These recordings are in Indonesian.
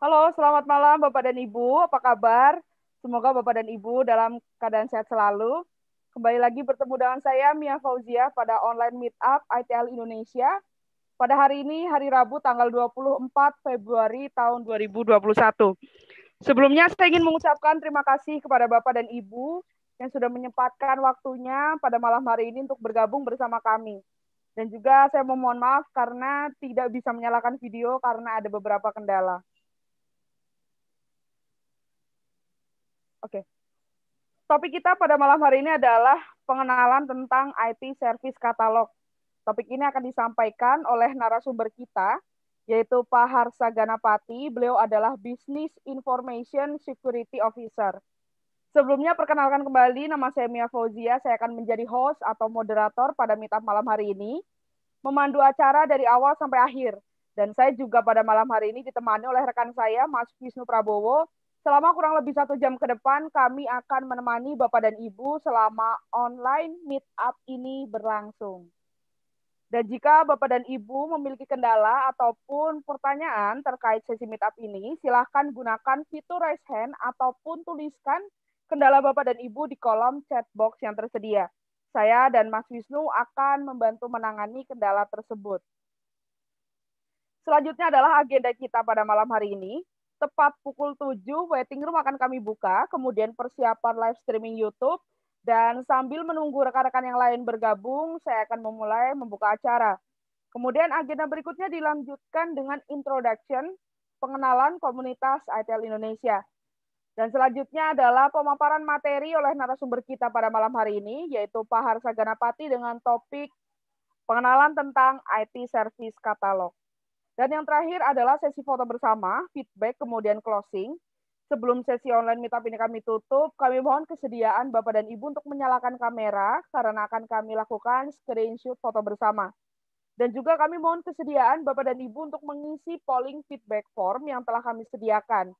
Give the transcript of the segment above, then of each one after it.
Halo, selamat malam Bapak dan Ibu. Apa kabar? Semoga Bapak dan Ibu dalam keadaan sehat selalu. Kembali lagi bertemu dengan saya Mia Fauzia pada online meetup ITL Indonesia. Pada hari ini hari Rabu tanggal 24 Februari tahun 2021. Sebelumnya saya ingin mengucapkan terima kasih kepada Bapak dan Ibu yang sudah menyempatkan waktunya pada malam hari ini untuk bergabung bersama kami. Dan juga saya memohon maaf karena tidak bisa menyalakan video karena ada beberapa kendala. Oke. Okay. Topik kita pada malam hari ini adalah pengenalan tentang IT Service Catalog. Topik ini akan disampaikan oleh narasumber kita, yaitu Pak Harsa Ganapati. Beliau adalah Business Information Security Officer. Sebelumnya perkenalkan kembali nama saya Mia Fauzia, saya akan menjadi host atau moderator pada meetup malam hari ini, memandu acara dari awal sampai akhir. Dan saya juga pada malam hari ini ditemani oleh rekan saya Mas Wisnu Prabowo Selama kurang lebih satu jam ke depan, kami akan menemani Bapak dan Ibu selama online meet up ini berlangsung. Dan jika Bapak dan Ibu memiliki kendala ataupun pertanyaan terkait sesi meet up ini, silahkan gunakan fitur raise hand ataupun tuliskan kendala Bapak dan Ibu di kolom chat box yang tersedia. Saya dan Mas Wisnu akan membantu menangani kendala tersebut. Selanjutnya adalah agenda kita pada malam hari ini tepat pukul 7 waiting room akan kami buka, kemudian persiapan live streaming YouTube dan sambil menunggu rekan-rekan yang lain bergabung, saya akan memulai membuka acara. Kemudian agenda berikutnya dilanjutkan dengan introduction, pengenalan komunitas ITL Indonesia. Dan selanjutnya adalah pemaparan materi oleh narasumber kita pada malam hari ini, yaitu Pak Harsa Ganapati dengan topik pengenalan tentang IT Service Catalog. Dan yang terakhir adalah sesi foto bersama, feedback, kemudian closing. Sebelum sesi online meetup ini kami tutup, kami mohon kesediaan Bapak dan Ibu untuk menyalakan kamera karena akan kami lakukan screenshot foto bersama. Dan juga kami mohon kesediaan Bapak dan Ibu untuk mengisi polling feedback form yang telah kami sediakan.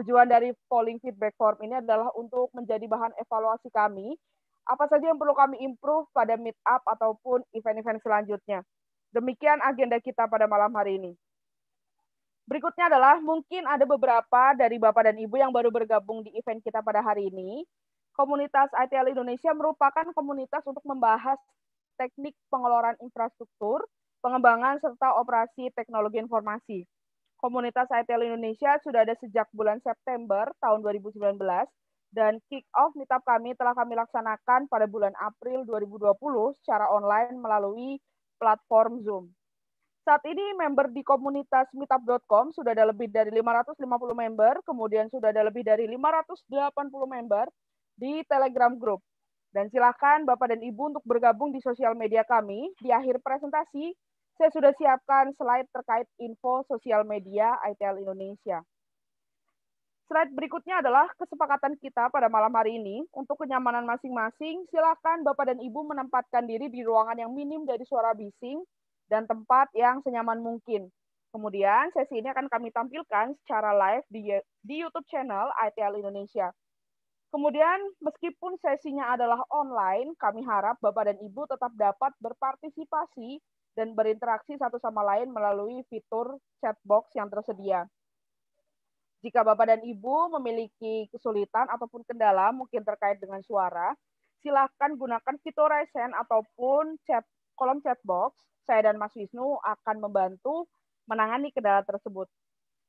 Tujuan dari polling feedback form ini adalah untuk menjadi bahan evaluasi kami, apa saja yang perlu kami improve pada meetup ataupun event-event selanjutnya. Demikian agenda kita pada malam hari ini. Berikutnya adalah mungkin ada beberapa dari Bapak dan Ibu yang baru bergabung di event kita pada hari ini. Komunitas ITL Indonesia merupakan komunitas untuk membahas teknik pengelolaan infrastruktur, pengembangan, serta operasi teknologi informasi. Komunitas ITL Indonesia sudah ada sejak bulan September tahun 2019 dan kick-off meetup kami telah kami laksanakan pada bulan April 2020 secara online melalui platform Zoom. Saat ini member di komunitas meetup.com sudah ada lebih dari 550 member, kemudian sudah ada lebih dari 580 member di Telegram Group. Dan silakan Bapak dan Ibu untuk bergabung di sosial media kami. Di akhir presentasi, saya sudah siapkan slide terkait info sosial media ITL Indonesia. Slide berikutnya adalah kesepakatan kita pada malam hari ini. Untuk kenyamanan masing-masing, silakan Bapak dan Ibu menempatkan diri di ruangan yang minim dari suara bising dan tempat yang senyaman mungkin. Kemudian sesi ini akan kami tampilkan secara live di, di YouTube channel ITL Indonesia. Kemudian meskipun sesinya adalah online, kami harap Bapak dan Ibu tetap dapat berpartisipasi dan berinteraksi satu sama lain melalui fitur chatbox yang tersedia. Jika Bapak dan Ibu memiliki kesulitan ataupun kendala mungkin terkait dengan suara, silakan gunakan fitur resen ataupun chat, kolom chat box. Saya dan Mas Wisnu akan membantu menangani kendala tersebut.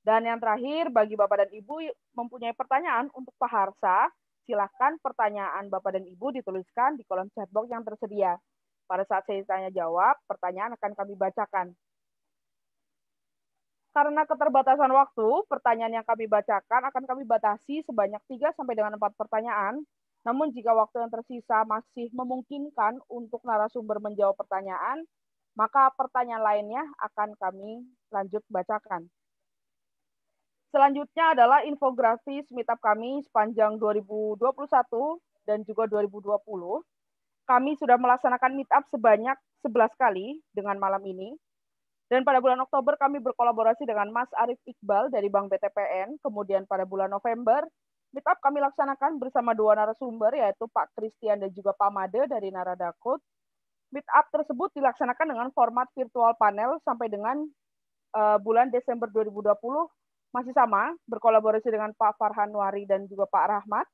Dan yang terakhir, bagi Bapak dan Ibu mempunyai pertanyaan untuk Pak Harsa, silakan pertanyaan Bapak dan Ibu dituliskan di kolom chat box yang tersedia. Pada saat saya tanya jawab, pertanyaan akan kami bacakan. Karena keterbatasan waktu, pertanyaan yang kami bacakan akan kami batasi sebanyak 3 sampai dengan 4 pertanyaan. Namun jika waktu yang tersisa masih memungkinkan untuk narasumber menjawab pertanyaan, maka pertanyaan lainnya akan kami lanjut bacakan. Selanjutnya adalah infografis meetup kami sepanjang 2021 dan juga 2020. Kami sudah melaksanakan meetup sebanyak 11 kali dengan malam ini. Dan pada bulan Oktober kami berkolaborasi dengan Mas Arif Iqbal dari Bank BTPN. Kemudian pada bulan November, meetup kami laksanakan bersama dua narasumber yaitu Pak Christian dan juga Pak Made dari Naradakut. Meetup tersebut dilaksanakan dengan format virtual panel sampai dengan uh, bulan Desember 2020 masih sama berkolaborasi dengan Pak Farhan Wari dan juga Pak Rahmat.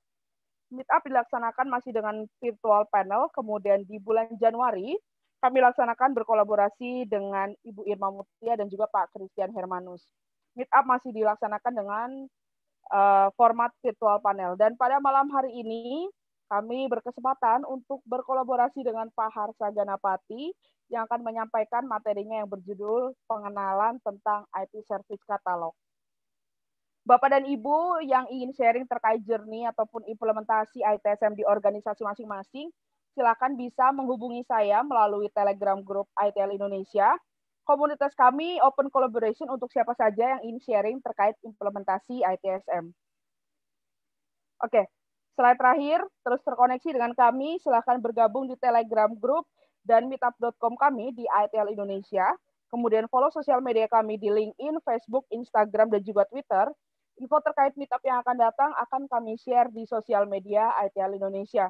Meetup dilaksanakan masih dengan virtual panel, kemudian di bulan Januari kami laksanakan berkolaborasi dengan Ibu Irma Mutia dan juga Pak Christian Hermanus. Meetup masih dilaksanakan dengan uh, format virtual panel. Dan pada malam hari ini, kami berkesempatan untuk berkolaborasi dengan Pak Harsa Ganapati yang akan menyampaikan materinya yang berjudul Pengenalan tentang IT Service Catalog. Bapak dan Ibu yang ingin sharing terkait Jernih ataupun implementasi ITSM di organisasi masing-masing, silakan bisa menghubungi saya melalui Telegram grup ITL Indonesia. Komunitas kami open collaboration untuk siapa saja yang ingin sharing terkait implementasi ITSM. Oke, slide terakhir, terus terkoneksi dengan kami, silakan bergabung di Telegram grup dan meetup.com kami di ITL Indonesia. Kemudian follow sosial media kami di LinkedIn, Facebook, Instagram, dan juga Twitter. Info terkait meetup yang akan datang akan kami share di sosial media ITL Indonesia.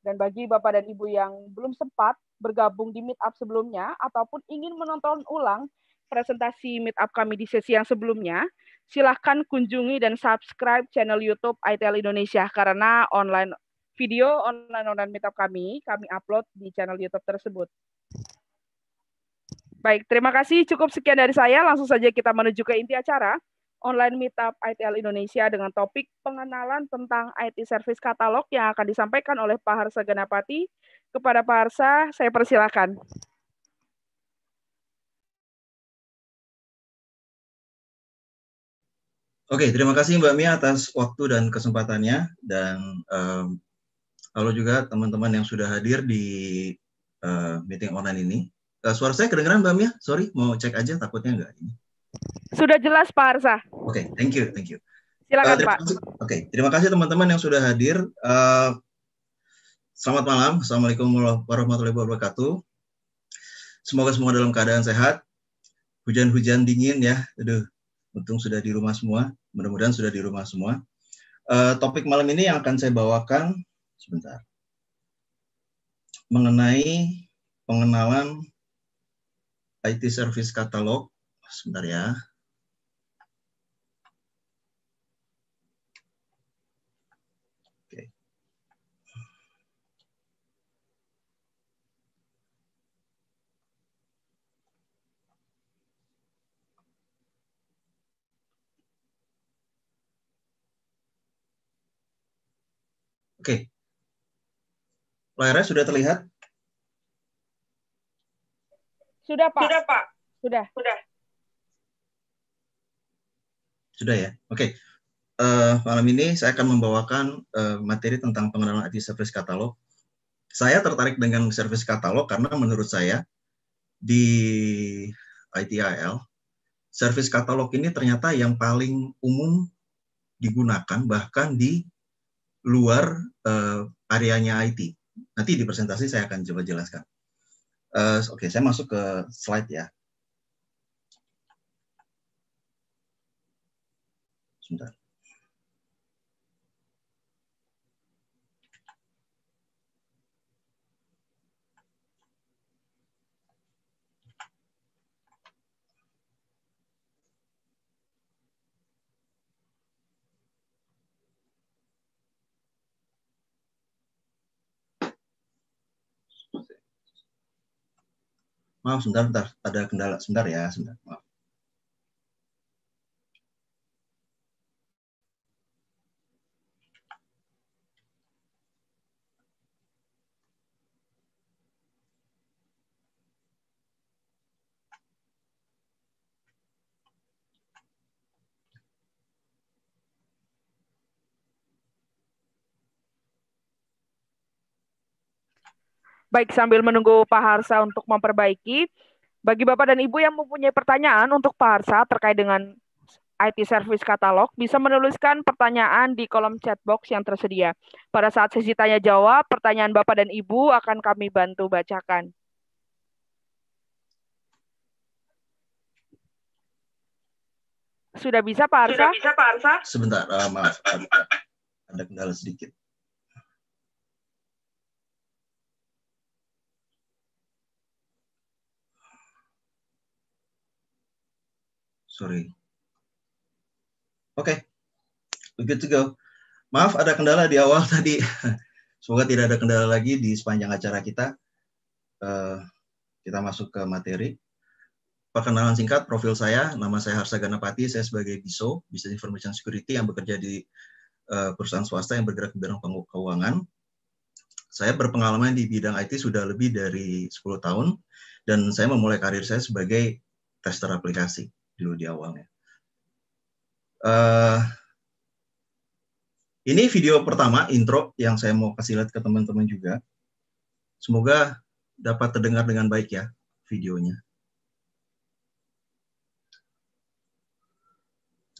Dan bagi Bapak dan Ibu yang belum sempat bergabung di meetup sebelumnya ataupun ingin menonton ulang presentasi meetup kami di sesi yang sebelumnya, silahkan kunjungi dan subscribe channel YouTube ITL Indonesia karena online video online online meetup kami kami upload di channel YouTube tersebut. Baik, terima kasih. Cukup sekian dari saya. Langsung saja kita menuju ke inti acara online meetup ITL Indonesia dengan topik pengenalan tentang IT service katalog yang akan disampaikan oleh Pak Harsa Ganapati. Kepada Pak Harsa, saya persilakan. Oke, terima kasih Mbak Mia atas waktu dan kesempatannya. Dan um, halo juga teman-teman yang sudah hadir di uh, meeting online ini. Uh, suara saya kedengeran Mbak Mia? Sorry, mau cek aja takutnya enggak? ini. Sudah jelas Pak Arsa. Oke, okay, thank you, thank you. Silakan uh, Pak. Oke, okay, terima kasih teman-teman yang sudah hadir. Uh, selamat malam, assalamualaikum warahmatullahi wabarakatuh. Semoga semua dalam keadaan sehat. Hujan-hujan dingin ya, aduh, untung sudah di rumah semua. Mudah-mudahan sudah di rumah semua. Uh, topik malam ini yang akan saya bawakan sebentar mengenai pengenalan IT Service Catalog Sebentar ya. Oke. okay. Layarnya sudah terlihat? Sudah, Pak. Sudah, Pak. Sudah. Sudah. Sudah ya. Oke. Okay. Uh, eh, malam ini saya akan membawakan uh, materi tentang pengenalan IT Service Catalog. Saya tertarik dengan service catalog karena menurut saya di ITIL service catalog ini ternyata yang paling umum digunakan bahkan di luar uh, areanya IT. Nanti di presentasi saya akan coba jelaskan. Uh, Oke, okay, saya masuk ke slide ya. Sebentar. Maaf, sebentar, sebentar. Ada kendala. Sebentar ya, sebentar. Maaf. Baik, sambil menunggu Pak Harsa untuk memperbaiki, bagi Bapak dan Ibu yang mempunyai pertanyaan untuk Pak Harsa terkait dengan IT Service Catalog, bisa menuliskan pertanyaan di kolom chat box yang tersedia. Pada saat sesi tanya-jawab, pertanyaan Bapak dan Ibu akan kami bantu bacakan. Sudah bisa Pak Arsa? Sudah bisa Pak Arsa? Sebentar, uh, maaf. Ada kendala sedikit. sorry. Oke, okay. we're good to go. Maaf ada kendala di awal tadi. Semoga tidak ada kendala lagi di sepanjang acara kita. Uh, kita masuk ke materi. Perkenalan singkat, profil saya, nama saya Harsa Ganapati, saya sebagai BISO, Business Information Security yang bekerja di uh, perusahaan swasta yang bergerak di bidang keuangan. Saya berpengalaman di bidang IT sudah lebih dari 10 tahun, dan saya memulai karir saya sebagai tester aplikasi dulu di awalnya. Uh, eh, ini video pertama intro yang saya mau kasih lihat ke teman-teman juga. Semoga dapat terdengar dengan baik ya videonya.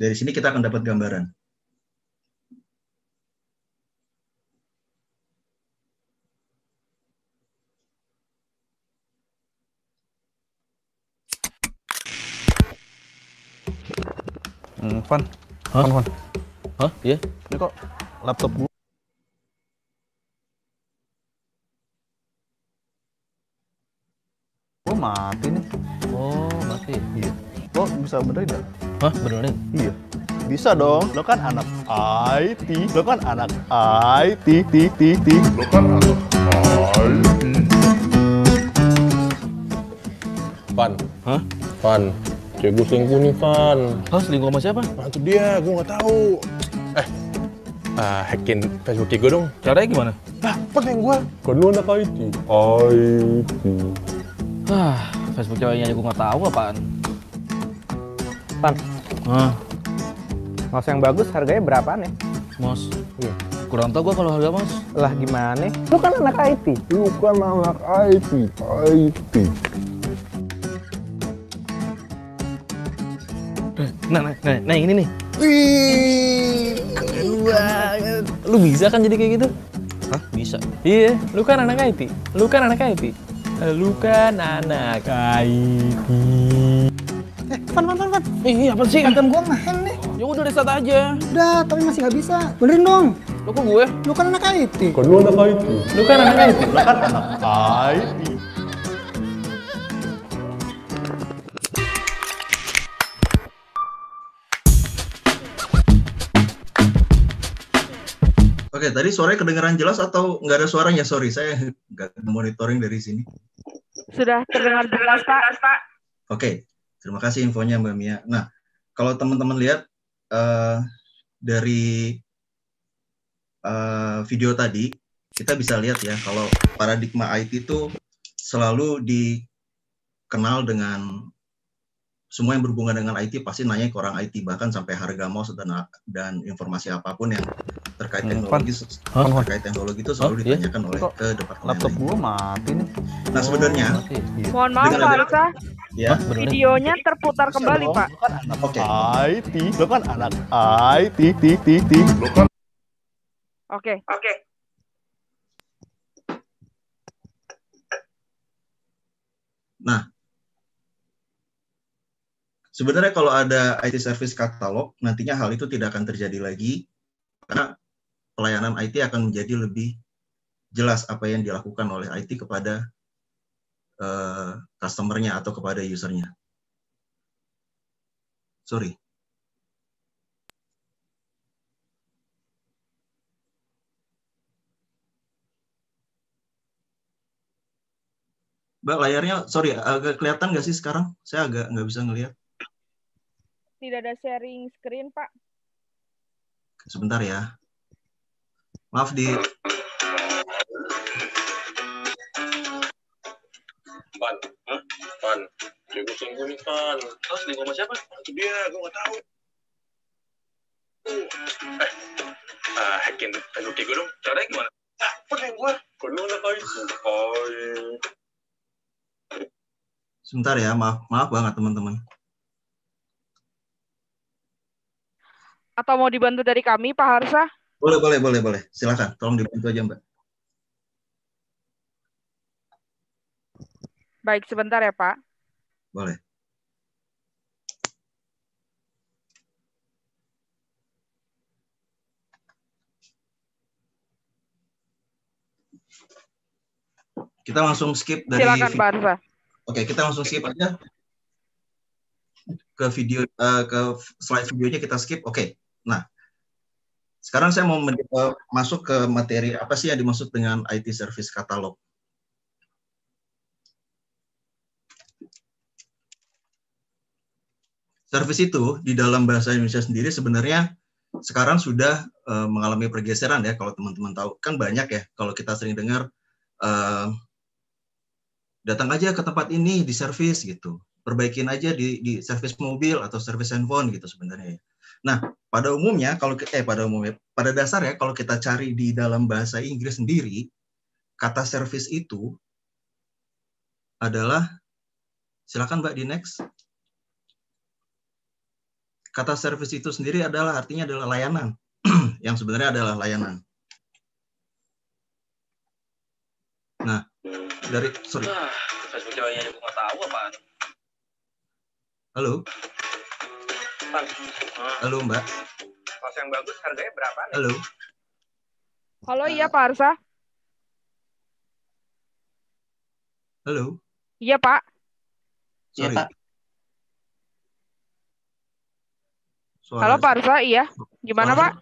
Dari sini kita akan dapat gambaran. Van. Hah? Van, Van. Hah? Iya? Ini kok laptop gua. Gua mati nih. Oh, mati. Iya. Lo bisa benerin gak? Ya? Hah? Benerin? Iya. Bisa dong. Lo kan anak IT. Lo kan anak IT. T, t, t. Lo kan anak IT. Van. Hah? Van. Cewek ya, gue selingkuh nih, Van. Hah, selingkuh sama siapa? Nah, itu dia, gue gak tahu. Eh, uh, hackin Facebook gue dong. Caranya gimana? Nah, pakai gue. Kan lu anak IT. IT. Ah, Facebook ceweknya aja gue nggak tahu apaan. Pan. Hah. Mouse yang bagus harganya berapaan ya? mas, Iya. Kurang tau gue kalau harga mas. Lah gimana? Lu kan anak IT. Lu kan anak IT. IT. nah, nah, nah, nah ini nih. Wih, banget. Lu bisa kan jadi kayak gitu? Hah? Bisa. Iya, lu kan anak IT. Lu kan anak IT. Lu kan anak IT. Eh, Van, Van, Van, Van. Ih, eh, iya, apa sih? Akan gua main nih. Ya udah reset aja. Udah, tapi masih gak bisa. Benerin dong. Lu kok gue? Lu kan anak IT. Kok lu anak IT. Lu kan anak IT. Lu kan anak IT. Oke, tadi suaranya kedengaran jelas atau nggak ada suaranya? Sorry, saya nggak monitoring dari sini. Sudah terdengar jelas, Pak. Oke, Oke, terima kasih infonya Mbak Mia. Nah, kalau teman-teman lihat uh, dari uh, video tadi, kita bisa lihat ya kalau paradigma IT itu selalu dikenal dengan semua yang berhubungan dengan IT pasti nanya ke orang IT bahkan sampai harga mouse dan dan informasi apapun yang terkait hmm, teknologi terkait teknologi itu selalu ditanyakan iya. oleh eh, Kok ke departemen laptop gua mati nih nah sebenarnya oh, iya. mohon maaf pak Arsa ya videonya terputar kembali pak oke IT lo kan anak IT t t t oke oke Nah, sebenarnya kalau ada IT service katalog, nantinya hal itu tidak akan terjadi lagi karena pelayanan IT akan menjadi lebih jelas apa yang dilakukan oleh IT kepada uh, customernya atau kepada usernya. Sorry. Mbak, layarnya, sorry, agak kelihatan nggak sih sekarang? Saya agak nggak bisa ngelihat. Tidak ada sharing screen, Pak. Sebentar ya. Maaf di Pan, Hah? Pan, jago singgung nih Pan. Terus di sama siapa? Itu dia, gue nggak tahu. Uh. Eh, ah, hakin, eh, tanggung kayak gue dong. Caranya gimana? Ah, pakai gue. Kau nuna kau Sebentar ya, maaf, maaf banget teman-teman. Atau mau dibantu dari kami, Pak Harsa? Boleh, boleh, boleh, boleh. Silakan, tolong dibantu aja, Mbak. Baik, sebentar ya, Pak. Boleh. Kita langsung skip dari Silakan, Pak Arfa. Oke, kita langsung skip aja ke video uh, ke slide videonya kita skip. Oke. Nah, sekarang saya mau eh, masuk ke materi apa sih yang dimaksud dengan IT Service Catalog. Service itu di dalam bahasa Indonesia sendiri sebenarnya sekarang sudah uh, mengalami pergeseran ya kalau teman-teman tahu kan banyak ya kalau kita sering dengar uh, datang aja ke tempat ini di service gitu perbaikin aja di di service mobil atau service handphone gitu sebenarnya ya. Nah, pada umumnya kalau eh pada umumnya pada dasarnya kalau kita cari di dalam bahasa Inggris sendiri kata service itu adalah silakan Mbak di next. Kata service itu sendiri adalah artinya adalah layanan. yang sebenarnya adalah layanan. Nah, dari sorry. Ah, Halo. Pak. Halo Mbak. Kaos yang bagus harganya berapa? Nih? Halo. Halo iya Pak Arsa. Halo. Iya Pak. Sorry. Iya Pak. Suara Halo Pak Arsa, iya. Gimana suara... Pak?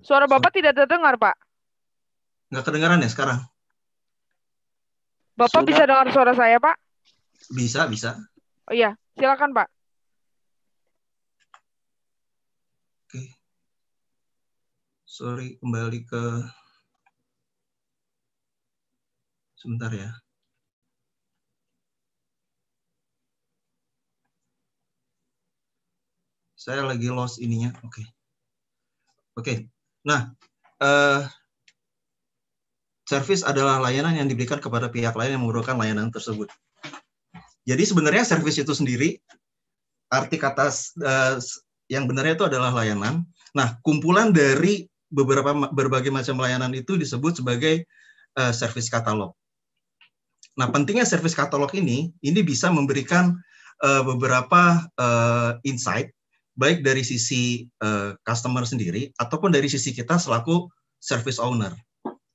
Suara Bapak suara... tidak terdengar Pak. Nggak kedengaran ya sekarang? Bapak Sudah. bisa dengar suara saya Pak? Bisa, bisa. Oh iya, silakan Pak. Oke. Sorry, kembali ke sebentar ya. Saya lagi lost ininya. Oke. Oke. Nah, eh, service adalah layanan yang diberikan kepada pihak lain yang menggunakan layanan tersebut. Jadi sebenarnya service itu sendiri arti kata uh, yang benarnya itu adalah layanan. Nah, kumpulan dari beberapa berbagai macam layanan itu disebut sebagai uh, service katalog. Nah, pentingnya service katalog ini ini bisa memberikan uh, beberapa uh, insight baik dari sisi uh, customer sendiri ataupun dari sisi kita selaku service owner.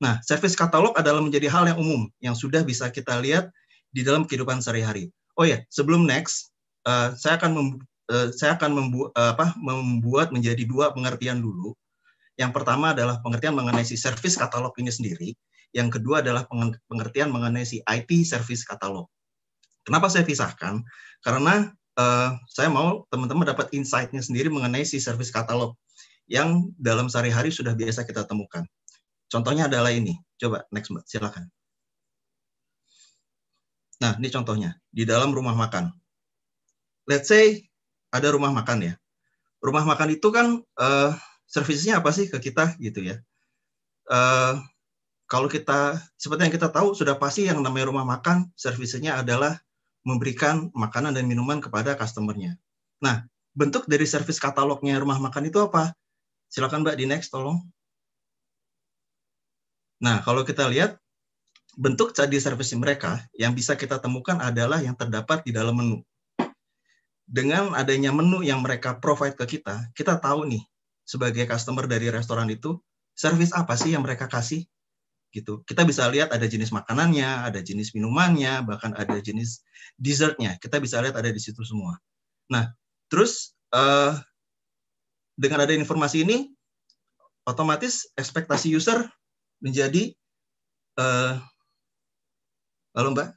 Nah, service katalog adalah menjadi hal yang umum yang sudah bisa kita lihat di dalam kehidupan sehari-hari. Oh ya, sebelum next, uh, saya akan Eh, saya akan membu eh, apa, membuat menjadi dua pengertian dulu. Yang pertama adalah pengertian mengenai si service katalog ini sendiri. Yang kedua adalah pengertian mengenai si IT service catalog. Kenapa saya pisahkan? Karena eh, saya mau teman-teman dapat insight-nya sendiri mengenai si service catalog yang dalam sehari-hari sudah biasa kita temukan. Contohnya adalah ini. Coba next, Mbak. Silakan. Nah, ini contohnya. Di dalam rumah makan. Let's say ada rumah makan ya. Rumah makan itu kan uh, servisnya apa sih ke kita gitu ya. Uh, kalau kita seperti yang kita tahu sudah pasti yang namanya rumah makan servisnya adalah memberikan makanan dan minuman kepada customernya. Nah, bentuk dari servis katalognya rumah makan itu apa? Silakan Mbak di next tolong. Nah, kalau kita lihat bentuk cadi servis mereka yang bisa kita temukan adalah yang terdapat di dalam menu dengan adanya menu yang mereka provide ke kita, kita tahu nih sebagai customer dari restoran itu service apa sih yang mereka kasih gitu. Kita bisa lihat ada jenis makanannya, ada jenis minumannya, bahkan ada jenis dessertnya. Kita bisa lihat ada di situ semua. Nah, terus uh, dengan ada informasi ini, otomatis ekspektasi user menjadi uh, eh, lalu mbak,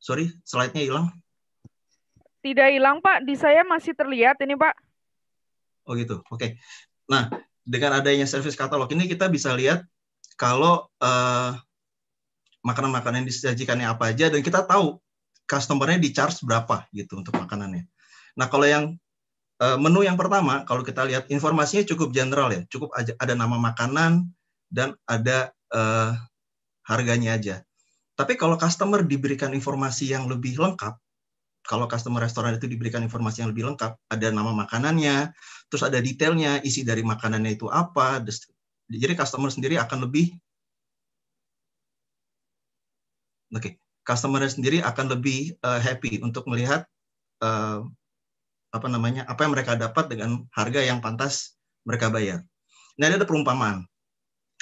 sorry slide-nya hilang. Tidak hilang, Pak. Di saya masih terlihat ini, Pak. Oh gitu. Oke. Okay. Nah, dengan adanya service katalog ini kita bisa lihat kalau uh, makanan-makanan yang disajikannya apa aja dan kita tahu customernya di charge berapa gitu untuk makanannya. Nah, kalau yang uh, menu yang pertama kalau kita lihat informasinya cukup general ya, cukup ada nama makanan dan ada uh, harganya aja. Tapi kalau customer diberikan informasi yang lebih lengkap, kalau customer restoran itu diberikan informasi yang lebih lengkap, ada nama makanannya, terus ada detailnya, isi dari makanannya itu apa, jadi customer sendiri akan lebih oke, okay. customer sendiri akan lebih uh, happy untuk melihat uh, apa namanya, apa yang mereka dapat dengan harga yang pantas mereka bayar. Nah, ini ada perumpamaan.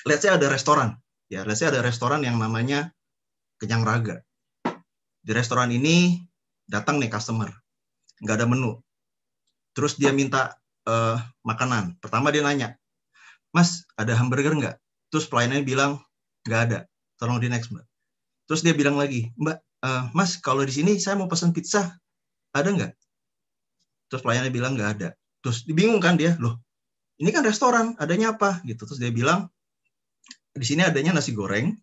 Let's say ada restoran, ya, let's say ada restoran yang namanya Kenyang Raga. Di restoran ini datang nih customer, nggak ada menu. Terus dia minta uh, makanan. Pertama dia nanya, Mas, ada hamburger nggak? Terus pelayanannya bilang, nggak ada. Tolong di next, Mbak. Terus dia bilang lagi, Mbak, uh, Mas, kalau di sini saya mau pesan pizza, ada nggak? Terus pelayannya bilang nggak ada. Terus dibingungkan kan dia, loh, ini kan restoran, adanya apa? Gitu. Terus dia bilang, di sini adanya nasi goreng,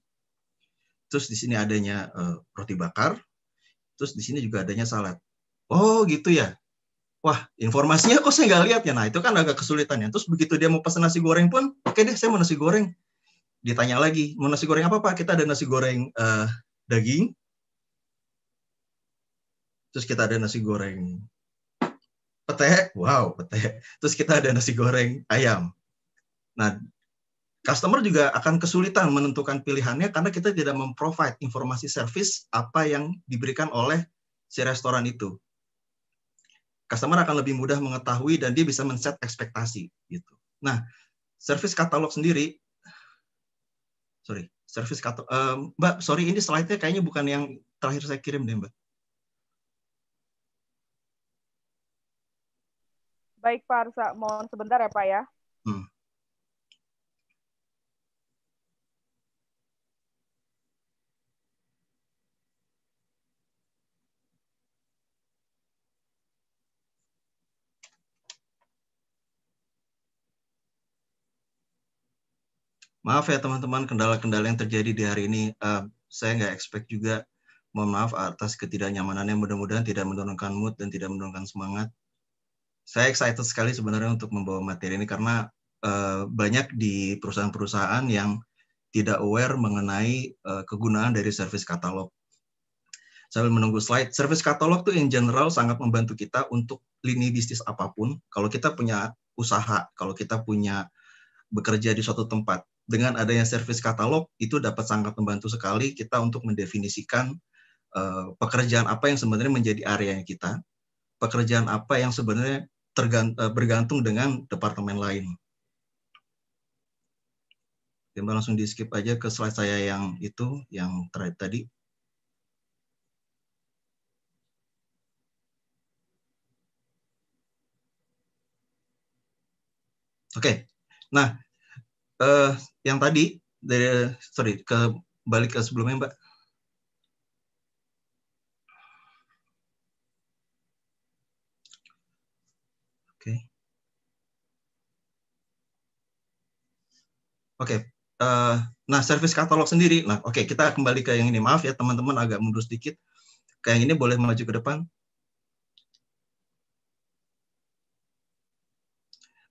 terus di sini adanya uh, roti bakar, terus di sini juga adanya salad. Oh gitu ya. Wah informasinya kok saya nggak lihat ya. Nah itu kan agak kesulitan ya. Terus begitu dia mau pesan nasi goreng pun, oke okay deh saya mau nasi goreng. Ditanya lagi, mau nasi goreng apa pak? Kita ada nasi goreng uh, daging. Terus kita ada nasi goreng pete, wow pete. Terus kita ada nasi goreng ayam. Nah customer juga akan kesulitan menentukan pilihannya karena kita tidak memprovide informasi service apa yang diberikan oleh si restoran itu. Customer akan lebih mudah mengetahui dan dia bisa men-set ekspektasi gitu. Nah, service katalog sendiri sorry, service katalog um, Mbak, sorry ini slide-nya kayaknya bukan yang terakhir saya kirim deh, Mbak. Baik Pak Arsa, mohon sebentar ya Pak ya. maaf ya teman-teman kendala-kendala yang terjadi di hari ini uh, saya nggak expect juga mohon maaf atas ketidaknyamanannya mudah-mudahan tidak menurunkan mood dan tidak menurunkan semangat saya excited sekali sebenarnya untuk membawa materi ini karena uh, banyak di perusahaan-perusahaan yang tidak aware mengenai uh, kegunaan dari service katalog sambil menunggu slide. Service katalog tuh in general sangat membantu kita untuk lini bisnis apapun. Kalau kita punya usaha, kalau kita punya bekerja di suatu tempat, dengan adanya service katalog itu dapat sangat membantu sekali kita untuk mendefinisikan uh, pekerjaan apa yang sebenarnya menjadi area kita, pekerjaan apa yang sebenarnya tergant- eh, bergantung dengan departemen lain. Kita langsung di skip aja ke slide saya yang itu, yang terakhir tadi. Oke, okay. nah uh, yang tadi dari sorry ke balik ke sebelumnya mbak Oke. Okay. Oke. Okay. Uh, eh, nah, service katalog sendiri. Nah, oke, okay, kita kembali ke yang ini. Maaf ya, teman-teman agak mundur sedikit. Kayak ini boleh maju ke depan.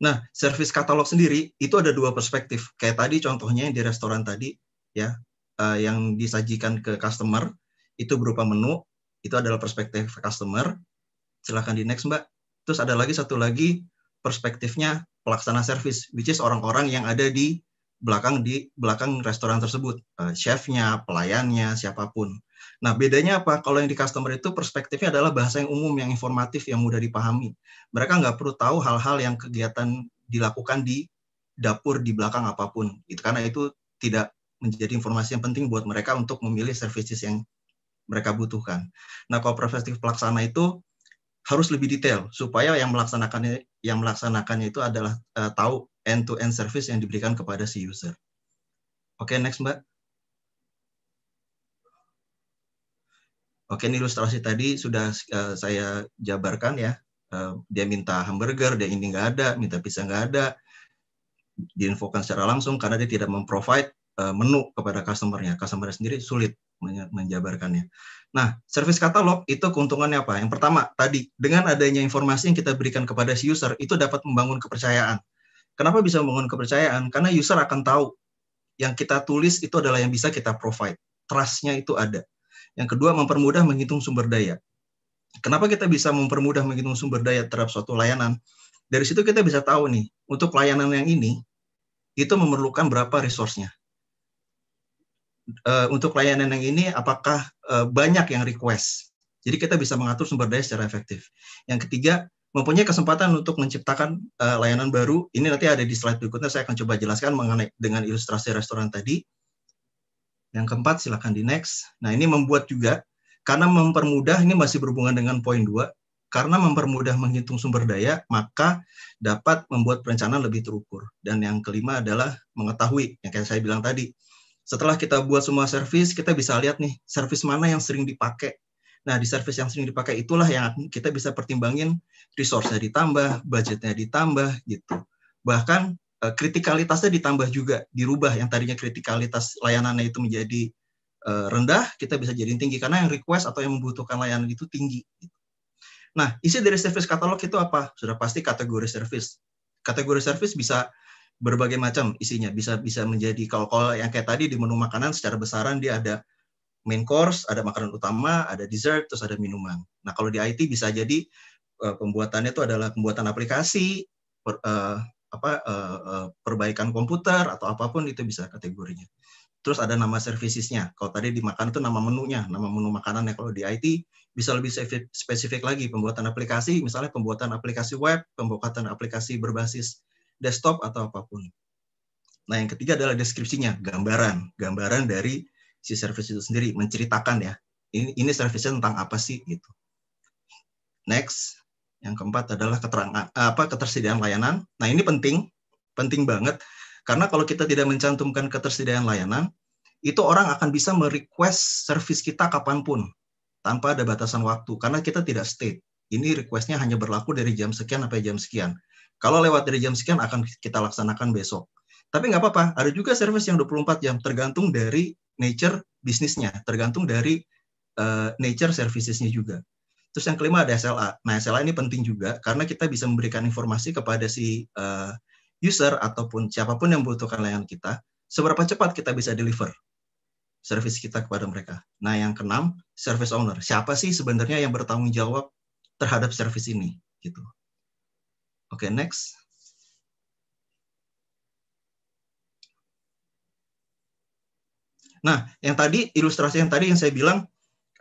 Nah, service katalog sendiri itu ada dua perspektif. Kayak tadi contohnya di restoran tadi, ya, uh, yang disajikan ke customer itu berupa menu, itu adalah perspektif customer. Silahkan di next, Mbak. Terus ada lagi satu lagi perspektifnya pelaksana service, which is orang-orang yang ada di belakang di belakang restoran tersebut, uh, chefnya, pelayannya, siapapun. Nah, bedanya apa? Kalau yang di customer itu perspektifnya adalah bahasa yang umum, yang informatif, yang mudah dipahami. Mereka nggak perlu tahu hal-hal yang kegiatan dilakukan di dapur di belakang apapun. Itu karena itu tidak menjadi informasi yang penting buat mereka untuk memilih services yang mereka butuhkan. Nah, kalau perspektif pelaksana itu harus lebih detail supaya yang melaksanakannya yang melaksanakannya itu adalah uh, tahu end to end service yang diberikan kepada si user. Oke, okay, next Mbak. Oke, ini ilustrasi tadi sudah eh, saya jabarkan ya. Eh, dia minta hamburger, dia ini nggak ada, minta pizza nggak ada. Diinfokan secara langsung karena dia tidak memprovide eh, menu kepada customernya. Customer sendiri sulit menjabarkannya. Nah, service katalog itu keuntungannya apa? Yang pertama, tadi dengan adanya informasi yang kita berikan kepada si user itu dapat membangun kepercayaan. Kenapa bisa membangun kepercayaan? Karena user akan tahu yang kita tulis itu adalah yang bisa kita provide. Trustnya itu ada yang kedua, mempermudah menghitung sumber daya. Kenapa kita bisa mempermudah menghitung sumber daya terhadap suatu layanan? Dari situ kita bisa tahu nih, untuk layanan yang ini, itu memerlukan berapa resource-nya. Uh, untuk layanan yang ini, apakah uh, banyak yang request? Jadi kita bisa mengatur sumber daya secara efektif. Yang ketiga, mempunyai kesempatan untuk menciptakan uh, layanan baru. Ini nanti ada di slide berikutnya saya akan coba jelaskan mengenai dengan ilustrasi restoran tadi. Yang keempat silahkan di next. Nah ini membuat juga karena mempermudah ini masih berhubungan dengan poin dua. Karena mempermudah menghitung sumber daya, maka dapat membuat perencanaan lebih terukur. Dan yang kelima adalah mengetahui, yang kayak saya bilang tadi. Setelah kita buat semua servis, kita bisa lihat nih, servis mana yang sering dipakai. Nah, di servis yang sering dipakai itulah yang kita bisa pertimbangin resource-nya ditambah, budgetnya ditambah, gitu. Bahkan Eh, kritikalitasnya ditambah juga, dirubah yang tadinya kritikalitas layanannya itu menjadi eh, rendah, kita bisa jadi tinggi karena yang request atau yang membutuhkan layanan itu tinggi. Nah, isi dari service catalog itu apa? Sudah pasti kategori service. Kategori service bisa berbagai macam isinya, bisa bisa menjadi kalau kalau yang kayak tadi di menu makanan secara besaran dia ada main course, ada makanan utama, ada dessert, terus ada minuman. Nah, kalau di IT bisa jadi eh, pembuatannya itu adalah pembuatan aplikasi, apa uh, uh, perbaikan komputer atau apapun itu bisa kategorinya. Terus ada nama servicesnya. Kalau tadi dimakan itu nama menunya, nama menu makanannya. Kalau di IT bisa lebih spesifik lagi pembuatan aplikasi, misalnya pembuatan aplikasi web, pembuatan aplikasi berbasis desktop atau apapun. Nah yang ketiga adalah deskripsinya, gambaran, gambaran dari si service itu sendiri, menceritakan ya. Ini ini servicenya tentang apa sih gitu. Next, yang keempat adalah keterangan apa ketersediaan layanan. Nah, ini penting, penting banget karena kalau kita tidak mencantumkan ketersediaan layanan, itu orang akan bisa merequest service kita kapanpun tanpa ada batasan waktu karena kita tidak state. Ini requestnya hanya berlaku dari jam sekian sampai jam sekian. Kalau lewat dari jam sekian akan kita laksanakan besok. Tapi nggak apa-apa, ada juga service yang 24 jam tergantung dari nature bisnisnya, tergantung dari uh, nature servicesnya juga. Terus yang kelima ada SLA. Nah, SLA ini penting juga karena kita bisa memberikan informasi kepada si uh, user ataupun siapapun yang membutuhkan layanan kita, seberapa cepat kita bisa deliver service kita kepada mereka. Nah, yang keenam, service owner. Siapa sih sebenarnya yang bertanggung jawab terhadap service ini? Gitu. Oke, okay, next. Nah, yang tadi ilustrasi yang tadi yang saya bilang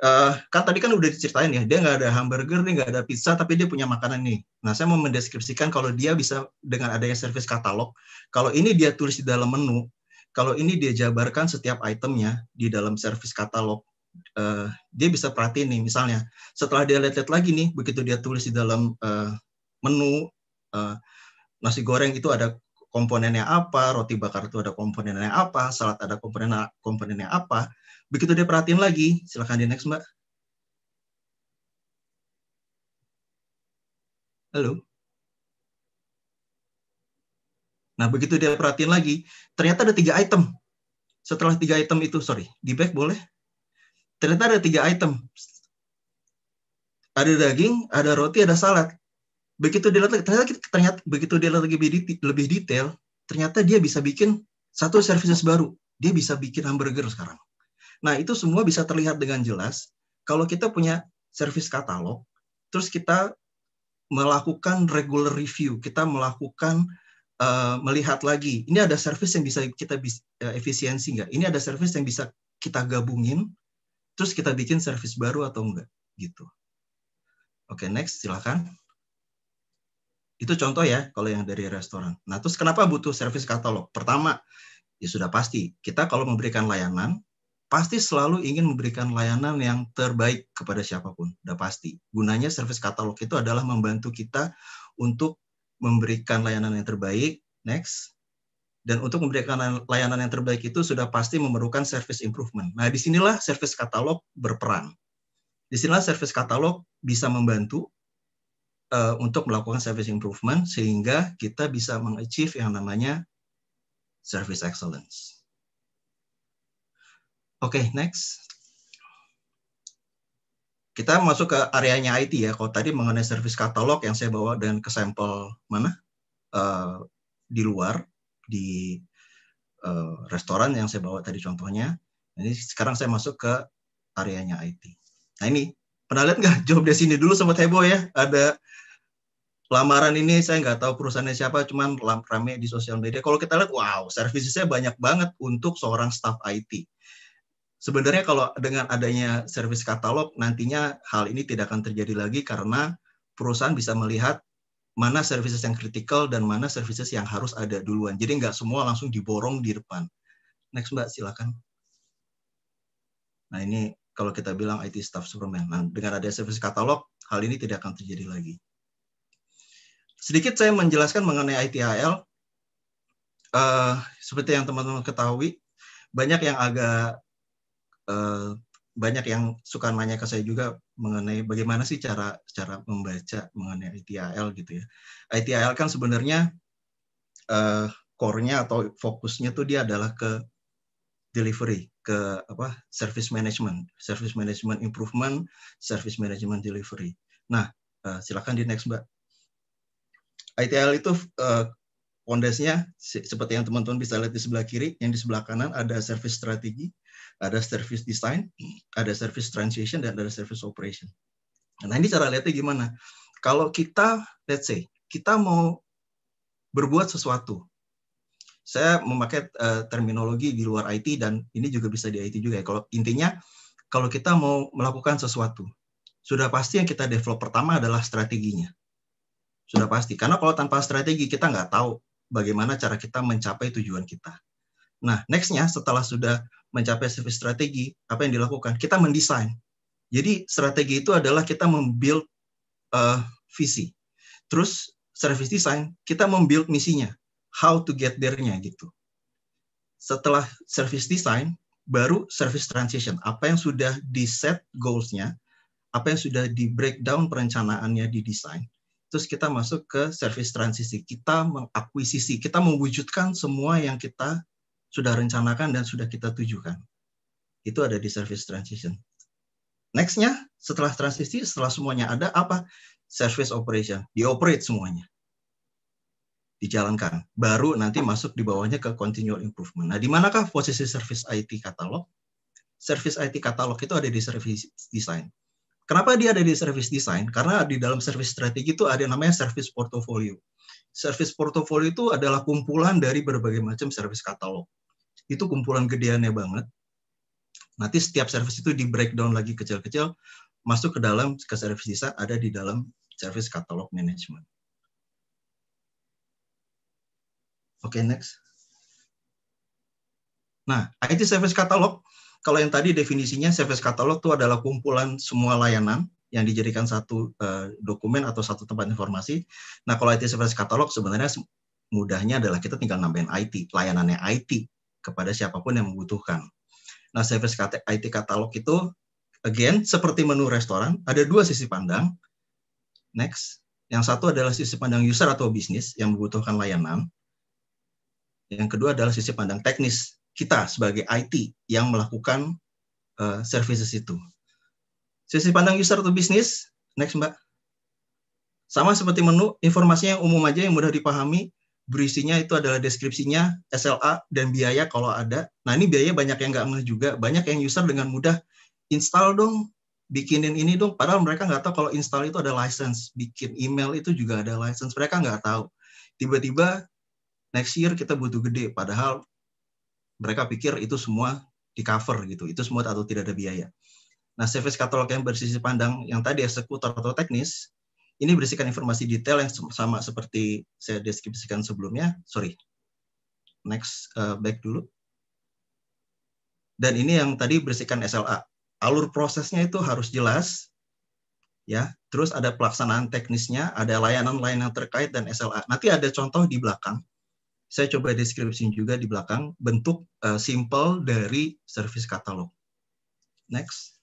uh, kan tadi kan udah diceritain ya, dia nggak ada hamburger, dia nggak ada pizza, tapi dia punya makanan nih. Nah, saya mau mendeskripsikan kalau dia bisa dengan adanya service katalog, kalau ini dia tulis di dalam menu, kalau ini dia jabarkan setiap itemnya di dalam service katalog, uh, dia bisa perhatiin nih, misalnya setelah dia lihat-lihat lagi nih, begitu dia tulis di dalam uh, menu uh, nasi goreng itu ada komponennya apa, roti bakar itu ada komponennya apa, salad ada komponennya komponennya apa. Begitu dia perhatiin lagi, silahkan di next Mbak. Halo. Nah, begitu dia perhatiin lagi, ternyata ada tiga item. Setelah tiga item itu, sorry, di back boleh? Ternyata ada tiga item. Ada daging, ada roti, ada salad. Begitu dia lihat, ternyata, ternyata begitu dia lagi lebih, lebih detail, ternyata dia bisa bikin satu services baru. Dia bisa bikin hamburger sekarang. Nah, itu semua bisa terlihat dengan jelas kalau kita punya service katalog, terus kita melakukan regular review, kita melakukan uh, melihat lagi, ini ada service yang bisa kita uh, efisiensi nggak? Ini ada service yang bisa kita gabungin, terus kita bikin service baru atau enggak, gitu. Oke, okay, next, silakan. Itu contoh ya, kalau yang dari restoran. Nah, terus kenapa butuh service katalog? Pertama, ya sudah pasti, kita kalau memberikan layanan, pasti selalu ingin memberikan layanan yang terbaik kepada siapapun, udah pasti. Gunanya service katalog itu adalah membantu kita untuk memberikan layanan yang terbaik, next. Dan untuk memberikan layanan yang terbaik itu sudah pasti memerlukan service improvement. Nah, disinilah service katalog berperan. Disinilah service katalog bisa membantu uh, untuk melakukan service improvement sehingga kita bisa mengachieve yang namanya service excellence. Oke, okay, next. Kita masuk ke areanya IT ya. Kalau tadi mengenai service katalog yang saya bawa dan ke sampel mana? Uh, di luar, di uh, restoran yang saya bawa tadi contohnya. Ini sekarang saya masuk ke areanya IT. Nah ini, pernah lihat nggak job di sini dulu sama heboh ya? Ada lamaran ini saya nggak tahu perusahaannya siapa, cuman rame di sosial media. Kalau kita lihat, wow, servisnya banyak banget untuk seorang staff IT sebenarnya kalau dengan adanya service katalog nantinya hal ini tidak akan terjadi lagi karena perusahaan bisa melihat mana services yang kritikal dan mana services yang harus ada duluan. Jadi nggak semua langsung diborong di depan. Next Mbak, silakan. Nah ini kalau kita bilang IT staff Superman. Nah, dengan adanya service katalog, hal ini tidak akan terjadi lagi. Sedikit saya menjelaskan mengenai ITIL. Uh, eh, seperti yang teman-teman ketahui, banyak yang agak Eh, banyak yang suka nanya ke saya juga mengenai bagaimana sih cara cara membaca mengenai ITIL gitu ya. ITIL kan sebenarnya uh, core-nya atau fokusnya tuh dia adalah ke delivery, ke apa? service management, service management improvement, service management delivery. Nah, uh, silakan di next Mbak. ITIL itu uh, Pondasnya seperti yang teman-teman bisa lihat di sebelah kiri, yang di sebelah kanan ada service strategi, ada service design, ada service transition, dan ada service operation. Nah ini cara lihatnya gimana? Kalau kita, let's say, kita mau berbuat sesuatu, saya memakai eh, terminologi di luar IT dan ini juga bisa di IT juga ya. Kalau intinya kalau kita mau melakukan sesuatu, sudah pasti yang kita develop pertama adalah strateginya. Sudah pasti karena kalau tanpa strategi kita nggak tahu bagaimana cara kita mencapai tujuan kita. Nah, nextnya setelah sudah mencapai service strategi, apa yang dilakukan? Kita mendesain. Jadi strategi itu adalah kita membuild uh, visi. Terus service design, kita membuild misinya, how to get there-nya gitu. Setelah service design, baru service transition. Apa yang sudah di set goals-nya, apa yang sudah di breakdown perencanaannya di desain, terus kita masuk ke service transisi. Kita mengakuisisi, kita mewujudkan semua yang kita sudah rencanakan dan sudah kita tujukan. Itu ada di service transition. Nextnya, setelah transisi, setelah semuanya ada, apa? Service operation, dioperate semuanya. Dijalankan. Baru nanti masuk di bawahnya ke continual improvement. Nah, di manakah posisi service IT catalog? Service IT catalog itu ada di service design. Kenapa dia ada di service design? Karena di dalam service strategi itu ada yang namanya service portfolio. Service portfolio itu adalah kumpulan dari berbagai macam service katalog. Itu kumpulan gedeannya banget. Nanti setiap service itu di breakdown lagi kecil-kecil, masuk ke dalam ke service design ada di dalam service catalog management. Oke, okay, next. Nah, IT service catalog kalau yang tadi definisinya service catalog itu adalah kumpulan semua layanan yang dijadikan satu uh, dokumen atau satu tempat informasi. Nah, kalau IT service catalog sebenarnya mudahnya adalah kita tinggal nambahin IT, layanannya IT kepada siapapun yang membutuhkan. Nah, service IT catalog itu again seperti menu restoran, ada dua sisi pandang. Next, yang satu adalah sisi pandang user atau bisnis yang membutuhkan layanan. Yang kedua adalah sisi pandang teknis kita sebagai IT yang melakukan uh, services itu. Sisi pandang user to bisnis next Mbak. Sama seperti menu, informasinya yang umum aja yang mudah dipahami, berisinya itu adalah deskripsinya, SLA, dan biaya kalau ada. Nah ini biaya banyak yang nggak ngeh juga, banyak yang user dengan mudah install dong, bikinin ini dong, padahal mereka nggak tahu kalau install itu ada license, bikin email itu juga ada license, mereka nggak tahu. Tiba-tiba next year kita butuh gede, padahal mereka pikir itu semua di cover gitu. Itu semua atau tidak ada biaya. Nah, service katalog yang bersisi pandang yang tadi eksekutor atau teknis, ini berisikan informasi detail yang sama seperti saya deskripsikan sebelumnya. Sorry. Next, uh, back dulu. Dan ini yang tadi berisikan SLA. Alur prosesnya itu harus jelas, ya. Terus ada pelaksanaan teknisnya, ada layanan lain yang terkait dan SLA. Nanti ada contoh di belakang saya coba deskripsi juga di belakang bentuk uh, simple dari service catalog. Next.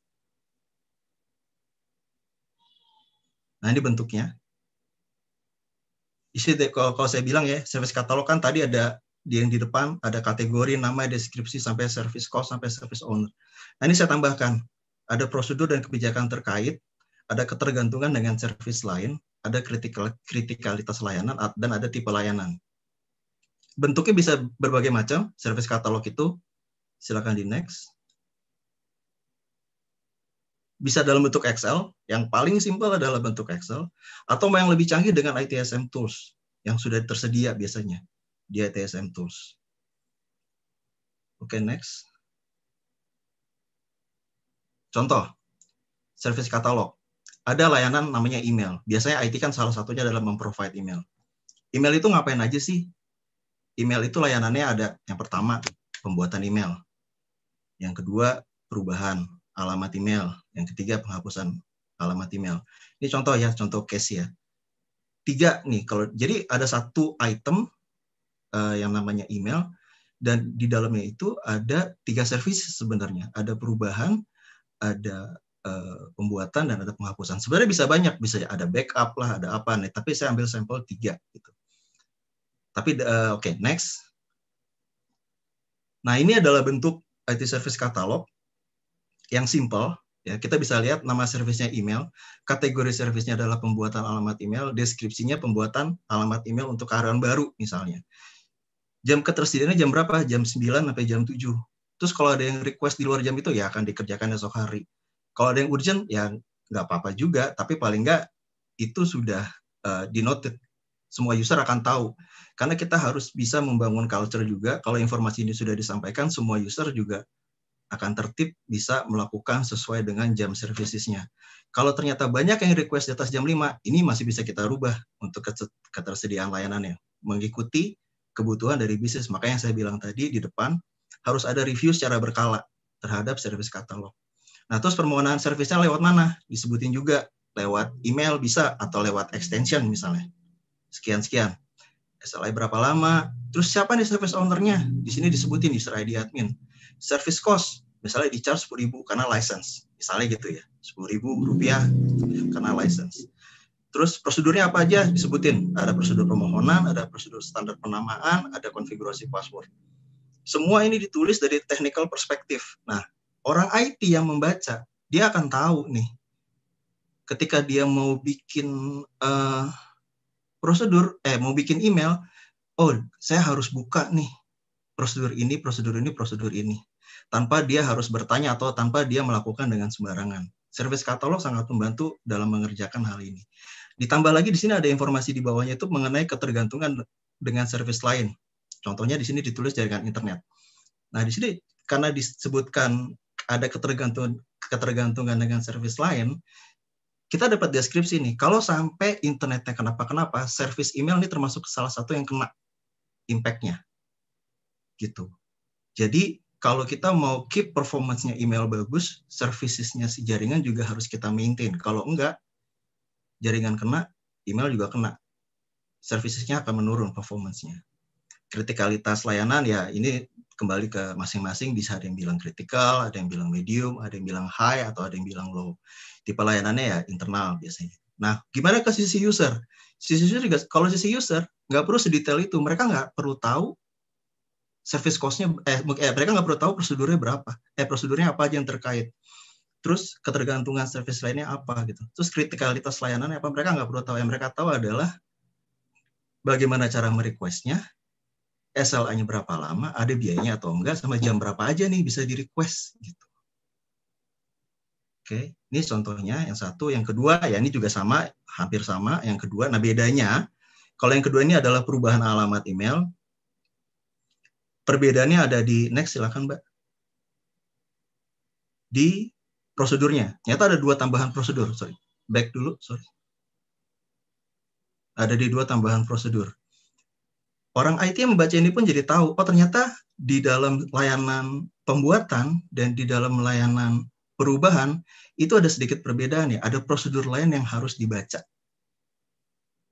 Nah, ini bentuknya. Isi kalau, saya bilang ya, service catalog kan tadi ada di yang di depan ada kategori, nama, deskripsi sampai service cost sampai service owner. Nah, ini saya tambahkan. Ada prosedur dan kebijakan terkait, ada ketergantungan dengan service lain, ada kritikal, kritikalitas layanan dan ada tipe layanan bentuknya bisa berbagai macam service katalog itu silakan di next bisa dalam bentuk Excel yang paling simpel adalah bentuk Excel atau yang lebih canggih dengan ITSM tools yang sudah tersedia biasanya di ITSM tools oke okay, next contoh service katalog ada layanan namanya email biasanya IT kan salah satunya adalah memprovide email email itu ngapain aja sih email itu layanannya ada yang pertama pembuatan email, yang kedua perubahan alamat email, yang ketiga penghapusan alamat email. Ini contoh ya, contoh case ya. Tiga nih kalau jadi ada satu item uh, yang namanya email dan di dalamnya itu ada tiga service sebenarnya, ada perubahan, ada eh, pembuatan dan ada penghapusan. Sebenarnya bisa banyak, bisa ada backup lah, ada apa nih. Tapi saya ambil sampel tiga gitu. Tapi uh, oke, okay, next. Nah, ini adalah bentuk IT service catalog yang simple. Ya, kita bisa lihat nama servisnya email, kategori servisnya adalah pembuatan alamat email, deskripsinya pembuatan alamat email untuk karyawan baru misalnya. Jam ketersediaannya jam berapa? Jam 9 sampai jam 7. Terus kalau ada yang request di luar jam itu ya akan dikerjakan esok hari. Kalau ada yang urgent ya nggak apa-apa juga, tapi paling nggak itu sudah uh, eh, denoted semua user akan tahu. Karena kita harus bisa membangun culture juga, kalau informasi ini sudah disampaikan, semua user juga akan tertib bisa melakukan sesuai dengan jam servicesnya. Kalau ternyata banyak yang request di atas jam 5, ini masih bisa kita rubah untuk ketersediaan layanannya. Mengikuti kebutuhan dari bisnis. Makanya yang saya bilang tadi di depan, harus ada review secara berkala terhadap service catalog. Nah, terus permohonan servisnya lewat mana? Disebutin juga lewat email bisa atau lewat extension misalnya sekian-sekian. SLI berapa lama, terus siapa nih service ownernya? Di sini disebutin user ID admin. Service cost, misalnya di charge sepuluh ribu karena license. Misalnya gitu ya, sepuluh ribu rupiah karena license. Terus prosedurnya apa aja disebutin. Ada prosedur permohonan, ada prosedur standar penamaan, ada konfigurasi password. Semua ini ditulis dari technical perspektif. Nah, orang IT yang membaca, dia akan tahu nih, ketika dia mau bikin uh, prosedur, eh mau bikin email, oh saya harus buka nih prosedur ini, prosedur ini, prosedur ini. Tanpa dia harus bertanya atau tanpa dia melakukan dengan sembarangan. Service katalog sangat membantu dalam mengerjakan hal ini. Ditambah lagi di sini ada informasi di bawahnya itu mengenai ketergantungan dengan service lain. Contohnya di sini ditulis jaringan internet. Nah, di sini karena disebutkan ada ketergantungan ketergantungan dengan service lain, kita dapat deskripsi nih, kalau sampai internetnya kenapa-kenapa, service email ini termasuk salah satu yang kena impact-nya. Gitu. Jadi kalau kita mau keep performance-nya email bagus, servicesnya si jaringan juga harus kita maintain. Kalau enggak, jaringan kena, email juga kena. Services-nya akan menurun performance-nya. Kritikalitas layanan ya ini kembali ke masing-masing bisa ada yang bilang kritikal ada yang bilang medium, ada yang bilang high atau ada yang bilang low. Tipe layanannya ya internal biasanya. Nah, gimana ke sisi user? Sisi user juga kalau sisi user nggak perlu sedetail itu, mereka nggak perlu tahu service cost-nya eh, eh mereka nggak perlu tahu prosedurnya berapa. Eh prosedurnya apa aja yang terkait. Terus ketergantungan service lainnya apa gitu. Terus kritikalitas layanannya apa mereka nggak perlu tahu. Yang mereka tahu adalah bagaimana cara merequestnya, SLA-nya berapa lama, ada biayanya atau enggak, sama jam berapa aja nih bisa di-request gitu. Oke, ini contohnya yang satu, yang kedua ya ini juga sama, hampir sama. Yang kedua, nah bedanya kalau yang kedua ini adalah perubahan alamat email. Perbedaannya ada di next silakan Mbak. Di prosedurnya. ternyata ada dua tambahan prosedur, sorry. Back dulu, sorry. Ada di dua tambahan prosedur orang IT yang membaca ini pun jadi tahu, oh ternyata di dalam layanan pembuatan dan di dalam layanan perubahan itu ada sedikit perbedaan ya, ada prosedur lain yang harus dibaca.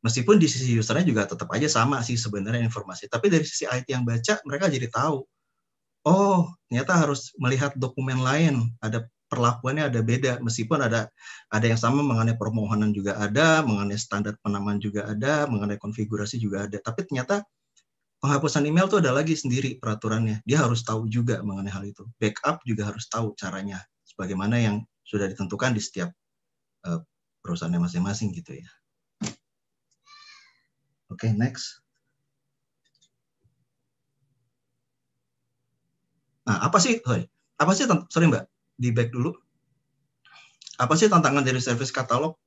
Meskipun di sisi usernya juga tetap aja sama sih sebenarnya informasi, tapi dari sisi IT yang baca mereka jadi tahu, oh ternyata harus melihat dokumen lain, ada perlakuannya ada beda meskipun ada ada yang sama mengenai permohonan juga ada mengenai standar penamaan juga ada mengenai konfigurasi juga ada tapi ternyata penghapusan email tuh ada lagi sendiri peraturannya. Dia harus tahu juga mengenai hal itu. Backup juga harus tahu caranya, sebagaimana yang sudah ditentukan di setiap uh, perusahaannya masing-masing gitu ya. Oke, okay, next. Nah, apa sih, sorry, apa sih, sorry mbak, di back dulu. Apa sih tantangan dari service katalog?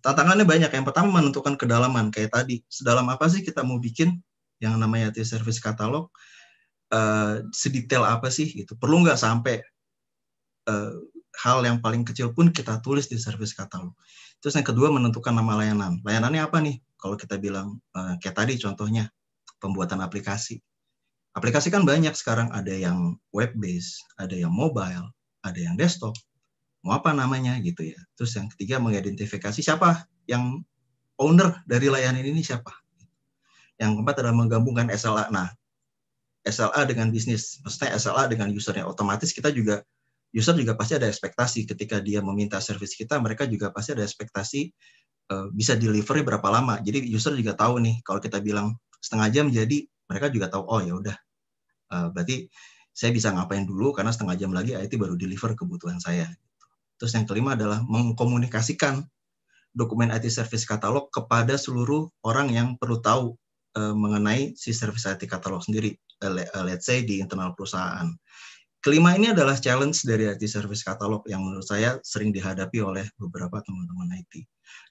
Tantangannya banyak. Yang pertama menentukan kedalaman, kayak tadi. Sedalam apa sih kita mau bikin yang namanya IT service catalog, uh, eh, sedetail apa sih gitu perlu nggak sampai uh, hal yang paling kecil pun kita tulis di service catalog. terus yang kedua menentukan nama layanan layanannya apa nih kalau kita bilang uh, kayak tadi contohnya pembuatan aplikasi aplikasi kan banyak sekarang ada yang web based ada yang mobile ada yang desktop mau apa namanya gitu ya terus yang ketiga mengidentifikasi siapa yang owner dari layanan ini siapa yang keempat adalah menggabungkan SLA. Nah, SLA dengan bisnis, maksudnya SLA dengan usernya. Otomatis kita juga user juga pasti ada ekspektasi ketika dia meminta service kita, mereka juga pasti ada ekspektasi uh, bisa delivery berapa lama. Jadi user juga tahu nih kalau kita bilang setengah jam jadi mereka juga tahu oh ya udah uh, berarti saya bisa ngapain dulu karena setengah jam lagi IT baru deliver kebutuhan saya. Terus yang kelima adalah mengkomunikasikan dokumen IT service katalog kepada seluruh orang yang perlu tahu uh, mengenai si service IT catalog sendiri, uh, let's say di internal perusahaan. Kelima ini adalah challenge dari IT service catalog yang menurut saya sering dihadapi oleh beberapa teman-teman IT.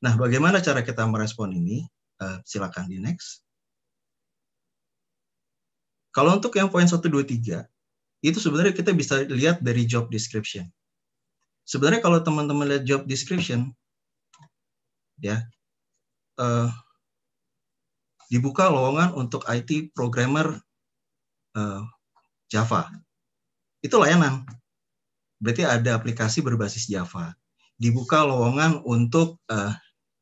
Nah, bagaimana cara kita merespon ini? Uh, silakan di next. Kalau untuk yang poin 1, 2, 3, itu sebenarnya kita bisa lihat dari job description. Sebenarnya kalau teman-teman lihat job description, ya, uh, dibuka lowongan untuk IT programmer uh, Java. Itu layanan. Berarti ada aplikasi berbasis Java. Dibuka lowongan untuk uh,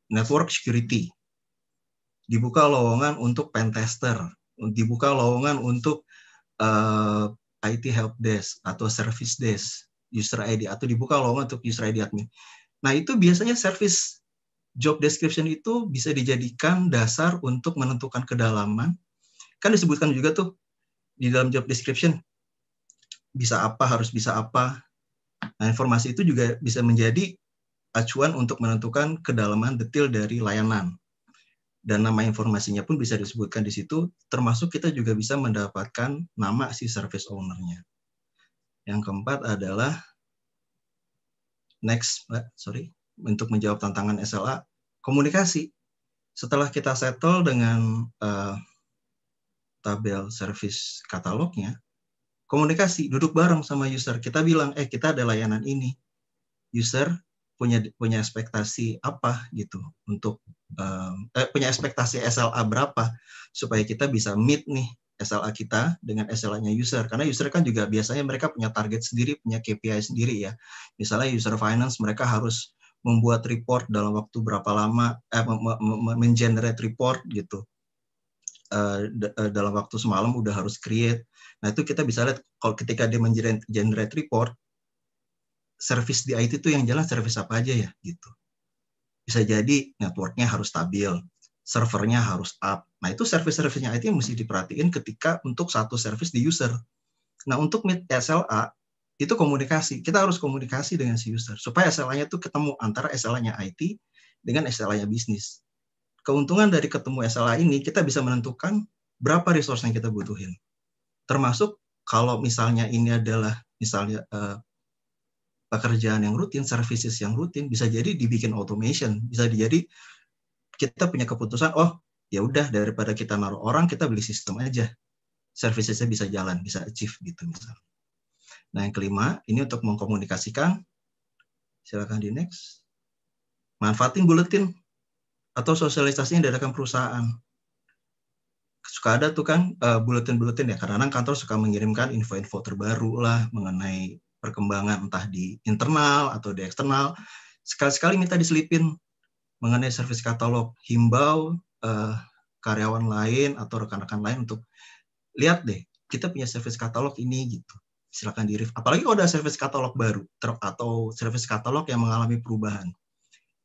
network security. Dibuka lowongan untuk pentester. Dibuka lowongan untuk uh, eh, IT help desk atau service desk, user ID atau dibuka lowongan untuk user ID admin. Nah, itu biasanya service job description itu bisa dijadikan dasar untuk menentukan kedalaman. Kan disebutkan juga tuh di dalam job description bisa apa, harus bisa apa. Nah, informasi itu juga bisa menjadi acuan untuk menentukan kedalaman detail dari layanan. Dan nama informasinya pun bisa disebutkan di situ, termasuk kita juga bisa mendapatkan nama si service owner-nya. Yang keempat adalah next, sorry, untuk menjawab tantangan SLA komunikasi. Setelah kita settle dengan uh, tabel service katalognya, komunikasi, duduk bareng sama user. Kita bilang, eh kita ada layanan ini. User punya punya ekspektasi apa gitu untuk uh, eh, punya ekspektasi SLA berapa supaya kita bisa meet nih SLA kita dengan SLA-nya user karena user kan juga biasanya mereka punya target sendiri punya KPI sendiri ya misalnya user finance mereka harus membuat report dalam waktu berapa lama, eh, mengenerate report gitu. Uh, dalam waktu semalam udah harus create. Nah itu kita bisa lihat kalau ketika dia mengenerate report, service di IT itu yang jalan service apa aja ya gitu. Bisa jadi networknya harus stabil, servernya harus up. Nah itu service-servicenya IT yang mesti diperhatiin ketika untuk satu service di user. Nah untuk meet SLA itu komunikasi. Kita harus komunikasi dengan si user supaya SLA-nya itu ketemu antara SLA-nya IT dengan SLA-nya bisnis. Keuntungan dari ketemu SLA ini kita bisa menentukan berapa resource yang kita butuhin. Termasuk kalau misalnya ini adalah misalnya uh, pekerjaan yang rutin, services yang rutin, bisa jadi dibikin automation, bisa jadi kita punya keputusan, oh ya udah daripada kita naruh orang, kita beli sistem aja. Servicesnya bisa jalan, bisa achieve gitu misalnya. Nah, yang kelima, ini untuk mengkomunikasikan. Silakan di next. Manfaatin buletin atau sosialisasinya dari diadakan perusahaan. Suka ada tuh kan eh, buletin-buletin ya, karena kan kantor suka mengirimkan info-info terbaru lah mengenai perkembangan entah di internal atau di eksternal. Sekali-sekali minta diselipin mengenai service katalog, himbau eh, karyawan lain atau rekan-rekan lain untuk lihat deh, kita punya service katalog ini gitu silakan di review. Apalagi kalau ada service katalog baru atau service katalog yang mengalami perubahan.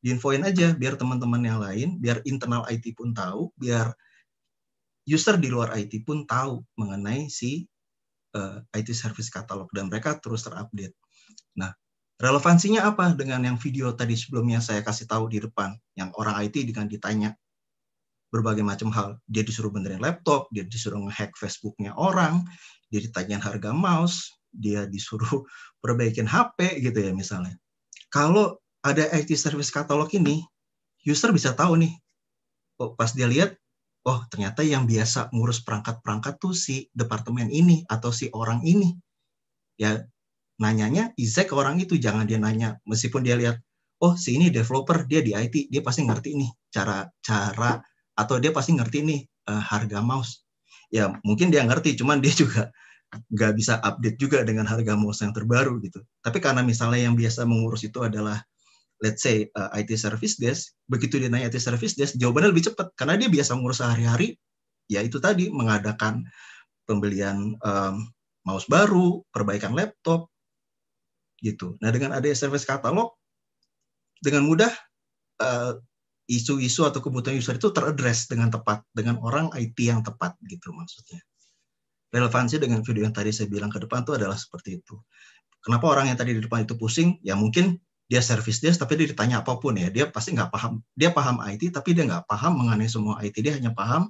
Diinfoin aja biar teman-teman yang lain, biar internal IT pun tahu, biar user di luar IT pun tahu mengenai si uh, eh, IT service katalog dan mereka terus terupdate. Nah, relevansinya apa dengan yang video tadi sebelumnya saya kasih tahu di depan yang orang IT dengan ditanya berbagai macam hal. Dia disuruh benerin laptop, dia disuruh ngehack Facebooknya orang, dia ditanyain harga mouse, dia disuruh perbaikin HP gitu ya misalnya. Kalau ada IT service katalog ini, user bisa tahu nih. Oh, pas dia lihat, oh ternyata yang biasa ngurus perangkat-perangkat tuh si departemen ini atau si orang ini. Ya nanyanya Izek orang itu, jangan dia nanya. Meskipun dia lihat, oh si ini developer, dia di IT, dia pasti ngerti nih cara cara atau dia pasti ngerti nih uh, harga mouse ya mungkin dia ngerti cuman dia juga nggak bisa update juga dengan harga mouse yang terbaru gitu tapi karena misalnya yang biasa mengurus itu adalah let's say uh, IT service desk begitu dia nanya IT service desk jawabannya lebih cepat karena dia biasa mengurus sehari-hari ya itu tadi mengadakan pembelian um, mouse baru perbaikan laptop gitu nah dengan ada service katalog dengan mudah uh, isu-isu atau kebutuhan user itu teradres dengan tepat dengan orang IT yang tepat gitu maksudnya relevansi dengan video yang tadi saya bilang ke depan itu adalah seperti itu kenapa orang yang tadi di depan itu pusing ya mungkin dia service dia tapi dia ditanya apapun ya dia pasti nggak paham dia paham IT tapi dia nggak paham mengenai semua IT dia hanya paham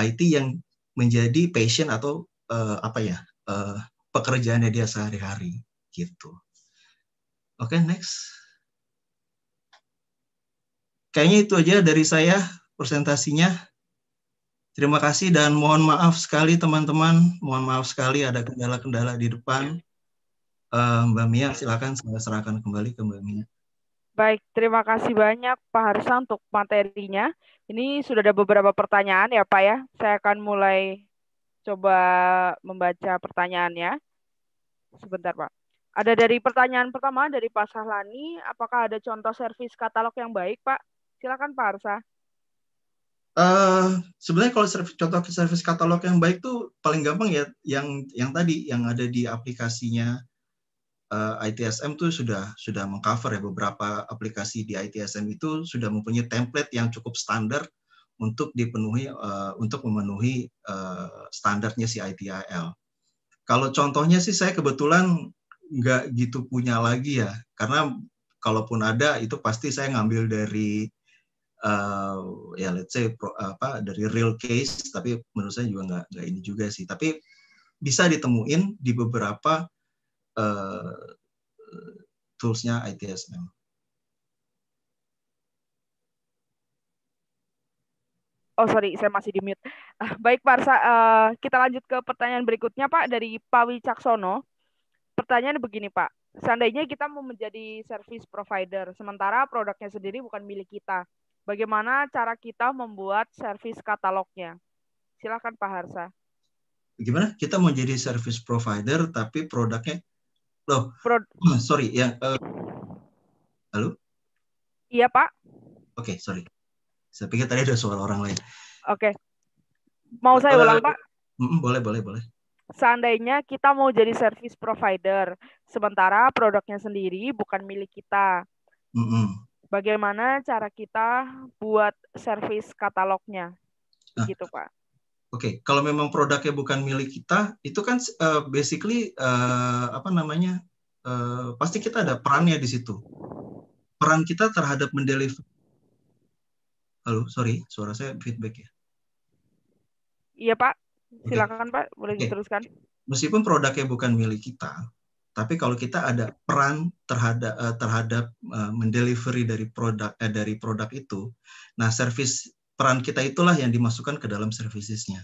IT yang menjadi passion atau uh, apa ya uh, pekerjaannya dia sehari-hari gitu oke okay, next Kayaknya itu aja dari saya presentasinya. Terima kasih dan mohon maaf sekali teman-teman, mohon maaf sekali ada kendala-kendala di depan. Eh, Mbak Mia, silakan saya serahkan kembali ke Mbak Mia. Baik, terima kasih banyak Pak Harsa untuk materinya. Ini sudah ada beberapa pertanyaan ya Pak ya. Saya akan mulai coba membaca pertanyaannya. Sebentar Pak. Ada dari pertanyaan pertama dari Pak Sahlani, apakah ada contoh servis katalog yang baik Pak? Silakan Pak Arsa. Uh, sebenarnya kalau service, contoh service katalog yang baik tuh paling gampang ya yang yang tadi yang ada di aplikasinya uh, eh, ITSM tuh sudah sudah mengcover ya beberapa aplikasi di ITSM itu sudah mempunyai template yang cukup standar untuk dipenuhi uh, untuk memenuhi uh, standarnya si ITIL. Kalau contohnya sih saya kebetulan nggak gitu punya lagi ya karena kalaupun ada itu pasti saya ngambil dari uh, ya let's say pro, apa dari real case tapi menurut saya juga nggak nggak ini juga sih tapi bisa ditemuin di beberapa uh, toolsnya ITSM. Oh sorry, saya masih di mute. Ah, baik Pak Arsa, uh, kita lanjut ke pertanyaan berikutnya Pak dari Pak Wicaksono. Pertanyaan begini Pak, seandainya kita mau menjadi service provider, sementara produknya sendiri bukan milik kita bagaimana cara kita membuat service katalognya. Silakan Pak Harsa. Gimana? Kita mau jadi service provider tapi produknya loh. Pro... Oh, sorry ya. Uh... Halo? Iya, Pak. Oke, okay, sorry. Saya pikir tadi ada suara orang lain. Oke. Okay. Mau saya eh, ulang, Pak? Boleh, boleh, boleh. Seandainya kita mau jadi service provider, sementara produknya sendiri bukan milik kita. Mm -mm bagaimana cara kita buat service katalognya, nah, gitu Pak. Oke, okay. kalau memang produknya bukan milik kita, itu kan uh, basically uh, apa namanya? Uh, pasti kita ada perannya di situ. Peran kita terhadap mendeliver. Halo, sorry, suara saya feedback ya. Iya Pak, silakan okay. Pak, boleh okay. diteruskan. Meskipun produknya bukan milik kita, tapi kalau kita ada peran terhadap uh, terhadap uh, mendelivery dari produk eh, dari produk itu, nah service peran kita itulah yang dimasukkan ke dalam servicesnya,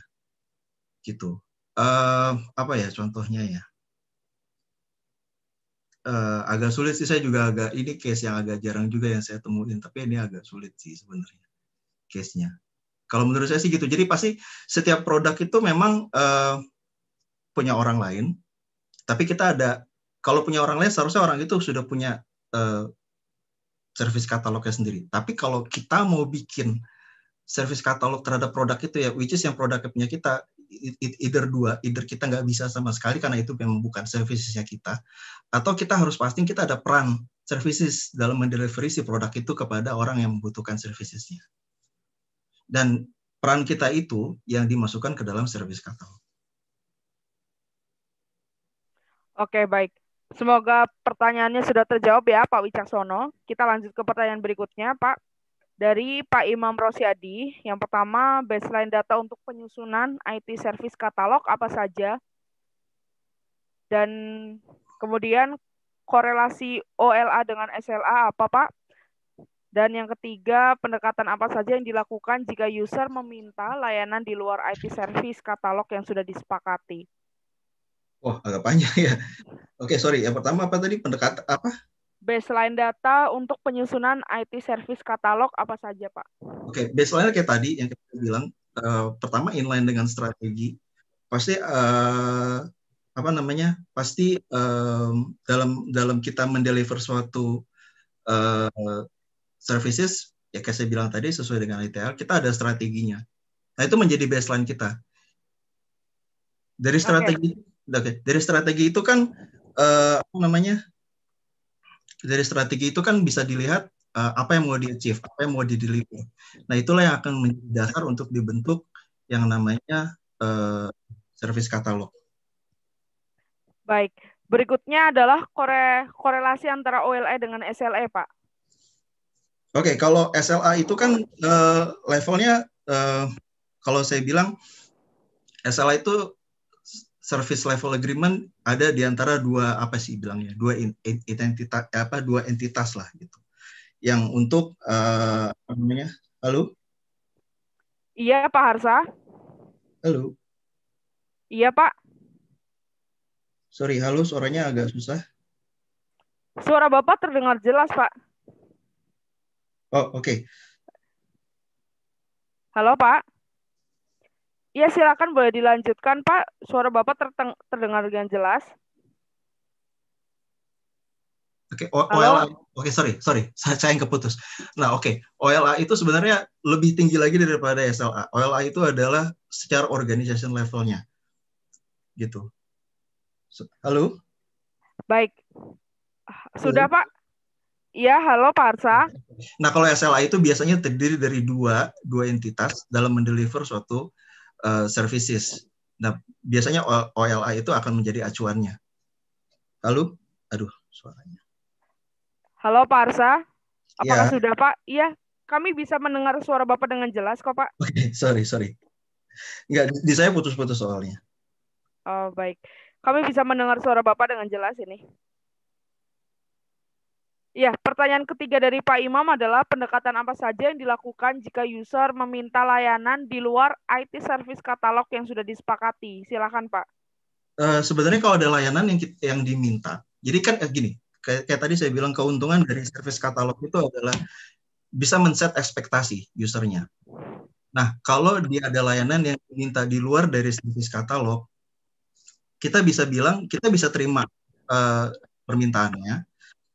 gitu. Uh, apa ya contohnya ya? Uh, agak sulit sih saya juga agak ini case yang agak jarang juga yang saya temuin, tapi ini agak sulit sih sebenarnya case-nya. Kalau menurut saya sih gitu. Jadi pasti setiap produk itu memang uh, punya orang lain, tapi kita ada kalau punya orang lain seharusnya orang itu sudah punya uh, service katalognya sendiri. Tapi kalau kita mau bikin service katalog terhadap produk itu ya, which is yang produknya punya kita, either dua, either kita nggak bisa sama sekali karena itu memang bukan servicesnya kita, atau kita harus pasti kita ada peran services dalam mendelivery si produk itu kepada orang yang membutuhkan servicesnya. Dan peran kita itu yang dimasukkan ke dalam service katalog. Oke, baik. Semoga pertanyaannya sudah terjawab ya Pak Wicaksono. Kita lanjut ke pertanyaan berikutnya Pak. Dari Pak Imam Rosyadi, yang pertama baseline data untuk penyusunan IT service katalog apa saja? Dan kemudian korelasi OLA dengan SLA apa Pak? Dan yang ketiga, pendekatan apa saja yang dilakukan jika user meminta layanan di luar IT service katalog yang sudah disepakati? Wah, agak panjang ya. Oke, okay, sorry. Yang pertama apa tadi? pendekat apa? Baseline data untuk penyusunan IT service katalog apa saja, Pak? Oke, okay, baseline kayak tadi yang kita bilang, uh, pertama inline dengan strategi. Pasti uh, apa namanya? Pasti um, dalam dalam kita mendeliver suatu uh, services ya kayak saya bilang tadi sesuai dengan ITL, kita ada strateginya. Nah, itu menjadi baseline kita. Dari strategi okay Oke, dari strategi itu kan uh, namanya? Dari strategi itu kan bisa dilihat uh, apa yang mau di achieve, apa yang mau dideliver. Nah, itulah yang akan menjadi dasar untuk dibentuk yang namanya uh, service catalog. Baik, berikutnya adalah kore korelasi antara OLE dengan SLE, Pak. Oke, kalau SLA itu kan uh, levelnya uh, kalau saya bilang SLA itu service level agreement ada di antara dua apa sih bilangnya dua identitas apa dua entitas lah gitu yang untuk uh, apa namanya halo iya pak Harsa halo iya pak sorry halo suaranya agak susah suara bapak terdengar jelas pak oh oke okay. halo pak Ya silakan boleh dilanjutkan Pak. Suara Bapak terdengar dengan jelas. Oke, okay. OLA. Oke, okay, sorry, sorry, saya yang keputus. Nah, oke, okay. OLA itu sebenarnya lebih tinggi lagi daripada SLA. OLA itu adalah secara organization levelnya, gitu. Halo. Baik. Sudah halo. Pak? Iya, halo Pak Arsa. Nah, kalau SLA itu biasanya terdiri dari dua dua entitas dalam mendeliver suatu Eh, services. Nah, biasanya OLA itu akan menjadi acuannya. Lalu, aduh, suaranya. Halo Pak Arsa, apakah ya. sudah Pak? Iya, kami bisa mendengar suara Bapak dengan jelas kok Pak. Oke, okay, sorry, sorry. Enggak, di saya putus-putus soalnya. Oh, baik. Kami bisa mendengar suara Bapak dengan jelas ini. Ya, pertanyaan ketiga dari Pak Imam adalah pendekatan apa saja yang dilakukan jika user meminta layanan di luar IT service katalog yang sudah disepakati? Silakan Pak. Uh, sebenarnya kalau ada layanan yang kita, yang diminta, jadi kan eh, gini, kayak, kayak tadi saya bilang keuntungan dari service katalog itu adalah bisa men-set ekspektasi usernya. Nah, kalau dia ada layanan yang diminta di luar dari service katalog, kita bisa bilang kita bisa terima uh, permintaannya,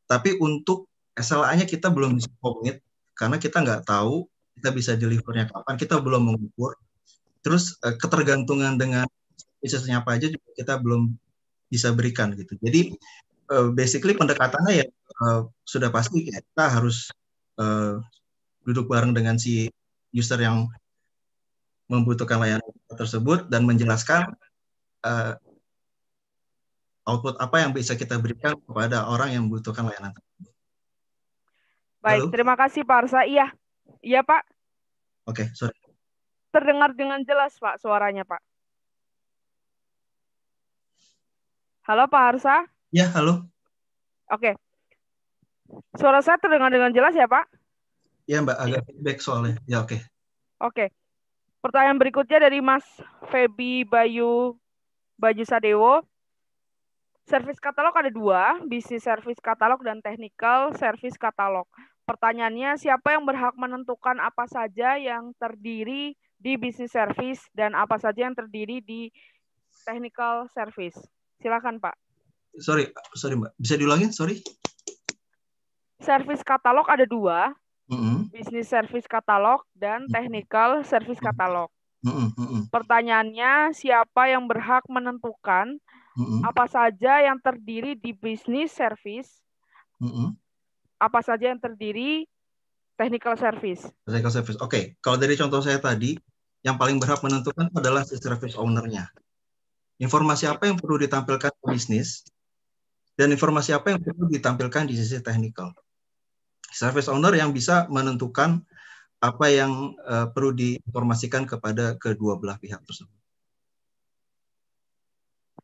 tapi untuk SLA-nya kita belum bisa commit karena kita nggak tahu kita bisa delivernya kapan, kita belum mengukur. Terus uh, ketergantungan dengan bisnisnya apa aja juga kita belum bisa berikan gitu. Jadi uh, basically pendekatannya ya uh, sudah pasti kita harus duduk bareng dengan si user yang membutuhkan layanan tersebut dan menjelaskan uh, output apa yang bisa kita berikan kepada orang yang membutuhkan layanan Baik, Halo? terima kasih Pak Arsa. Iya, iya Pak. Oke, okay, sorry. Terdengar dengan jelas Pak suaranya Pak. Halo Pak Arsa. Ya, halo. Oke. Suara saya terdengar dengan jelas ya Pak? Iya Mbak, agak feedback soalnya. Ya oke. Okay. Oke. Pertanyaan berikutnya dari Mas Febi Bayu Bayu Sadewo. Service katalog ada dua, bisnis service katalog dan technical service katalog. Pertanyaannya, siapa yang berhak menentukan apa saja yang terdiri di bisnis service dan apa saja yang terdiri di technical service? Silakan Pak. Sorry, sorry Mbak. Bisa diulangin? Sorry. Service katalog ada dua, mm -hmm. bisnis service katalog dan mm-hmm. technical service mm-hmm. katalog. Mm -hmm. Pertanyaannya, siapa yang berhak menentukan hmm apa saja yang terdiri di bisnis service, mm-hmm. apa saja yang terdiri technical service. Technical service, oke. Okay. Kalau dari contoh saya tadi, yang paling berhak menentukan adalah si service ownernya. Informasi apa yang perlu ditampilkan di bisnis, dan informasi apa yang perlu ditampilkan di sisi technical. Service owner yang bisa menentukan apa yang uh, perlu diinformasikan kepada kedua belah pihak tersebut.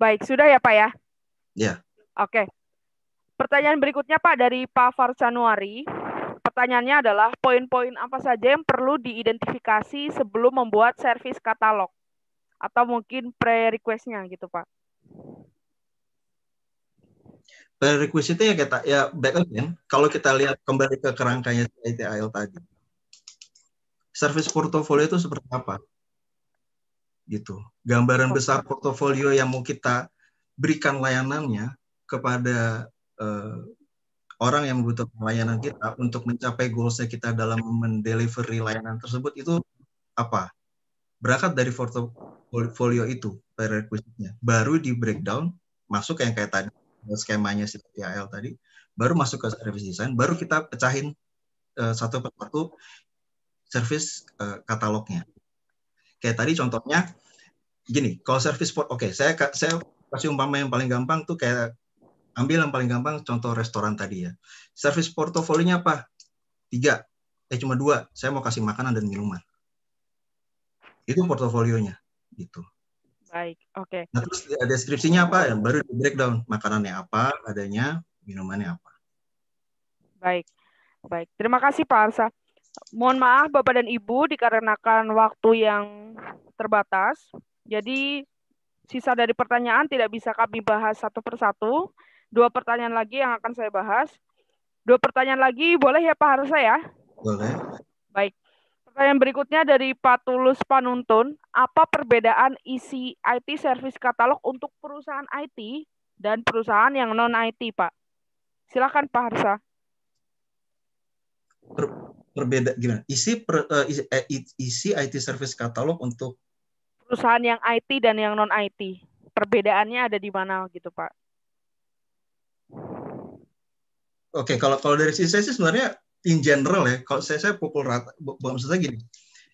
Baik, sudah ya Pak ya? Ya. Oke. Pertanyaan berikutnya Pak dari Pak Farsanuari. Pertanyaannya adalah poin-poin apa saja yang perlu diidentifikasi sebelum membuat servis katalog atau mungkin pre-requestnya gitu Pak? itu ya kita ya back ya. Kalau kita lihat kembali ke kerangkanya ITIL tadi, service portofolio itu seperti apa? gitu. Gambaran okay. besar portofolio yang mau kita berikan layanannya kepada uh, orang yang membutuhkan layanan kita untuk mencapai goalsnya kita dalam mendelivery layanan tersebut itu apa? Berangkat dari portofolio itu prerequisite Baru di breakdown masuk yang kayak tadi skemanya si TIL tadi, baru masuk ke service design, baru kita pecahin uh, satu satu service uh, katalognya. Kayak tadi contohnya gini, kalau service port, oke, okay, saya saya kasih umpama yang paling gampang tuh kayak ambil yang paling gampang contoh restoran tadi ya. Service portofolinya apa? Tiga. Eh cuma dua. Saya mau kasih makanan dan minuman. Itu portofolionya gitu. Baik, oke. Okay. Nah terus deskripsinya apa? yang baru di breakdown makanannya apa, adanya, minumannya apa. Baik, baik. Terima kasih Pak Arsa. Mohon maaf Bapak dan Ibu dikarenakan waktu yang terbatas. Jadi sisa dari pertanyaan tidak bisa kami bahas satu persatu. Dua pertanyaan lagi yang akan saya bahas. Dua pertanyaan lagi boleh ya Pak Harsa ya? Boleh. Baik. Pertanyaan berikutnya dari Pak Tulus Panuntun. Apa perbedaan isi IT service katalog untuk perusahaan IT dan perusahaan yang non IT Pak? Silakan Pak Harsa perbeda gimana? Isi per, uh, isi, uh, isi IT service katalog untuk perusahaan yang IT dan yang non IT. Perbedaannya ada di mana gitu, Pak? Oke, okay, kalau kalau dari sisi saya sih sebenarnya in general ya, kalau saya saya pukul rata, maksud gini.